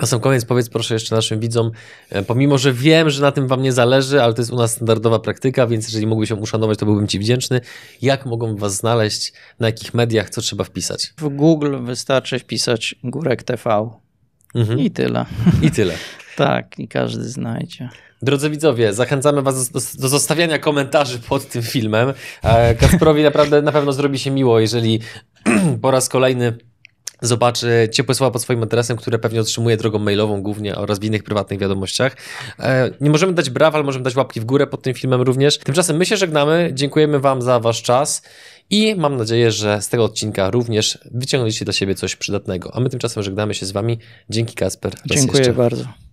Speaker 2: Na sam koniec powiedz proszę jeszcze naszym widzom, e, pomimo, że wiem, że na tym wam nie zależy, ale to jest u nas standardowa praktyka, więc jeżeli mógłbyś ją uszanować, to byłbym ci wdzięczny. Jak mogą was znaleźć, na jakich mediach, co trzeba wpisać?
Speaker 1: W Google wystarczy wpisać Górek TV Mhm. I tyle. I tyle. tak, i każdy znajdzie.
Speaker 2: Drodzy widzowie, zachęcamy Was do, zostawiania komentarzy pod tym filmem. E, Kasprowi naprawdę na pewno zrobi się miło, jeżeli po raz kolejny zobaczy ciepłe słowa pod swoim adresem, które pewnie otrzymuje drogą mailową głównie oraz w innych prywatnych wiadomościach. E, nie możemy dać braw, ale możemy dać łapki w górę pod tym filmem również. Tymczasem my się żegnamy, dziękujemy Wam za Wasz czas i mam nadzieję, że z tego odcinka również wyciągnęliście dla siebie coś przydatnego. A my tymczasem żegnamy się z Wami. Dzięki Kasper. Dziękuję jeszcze. bardzo.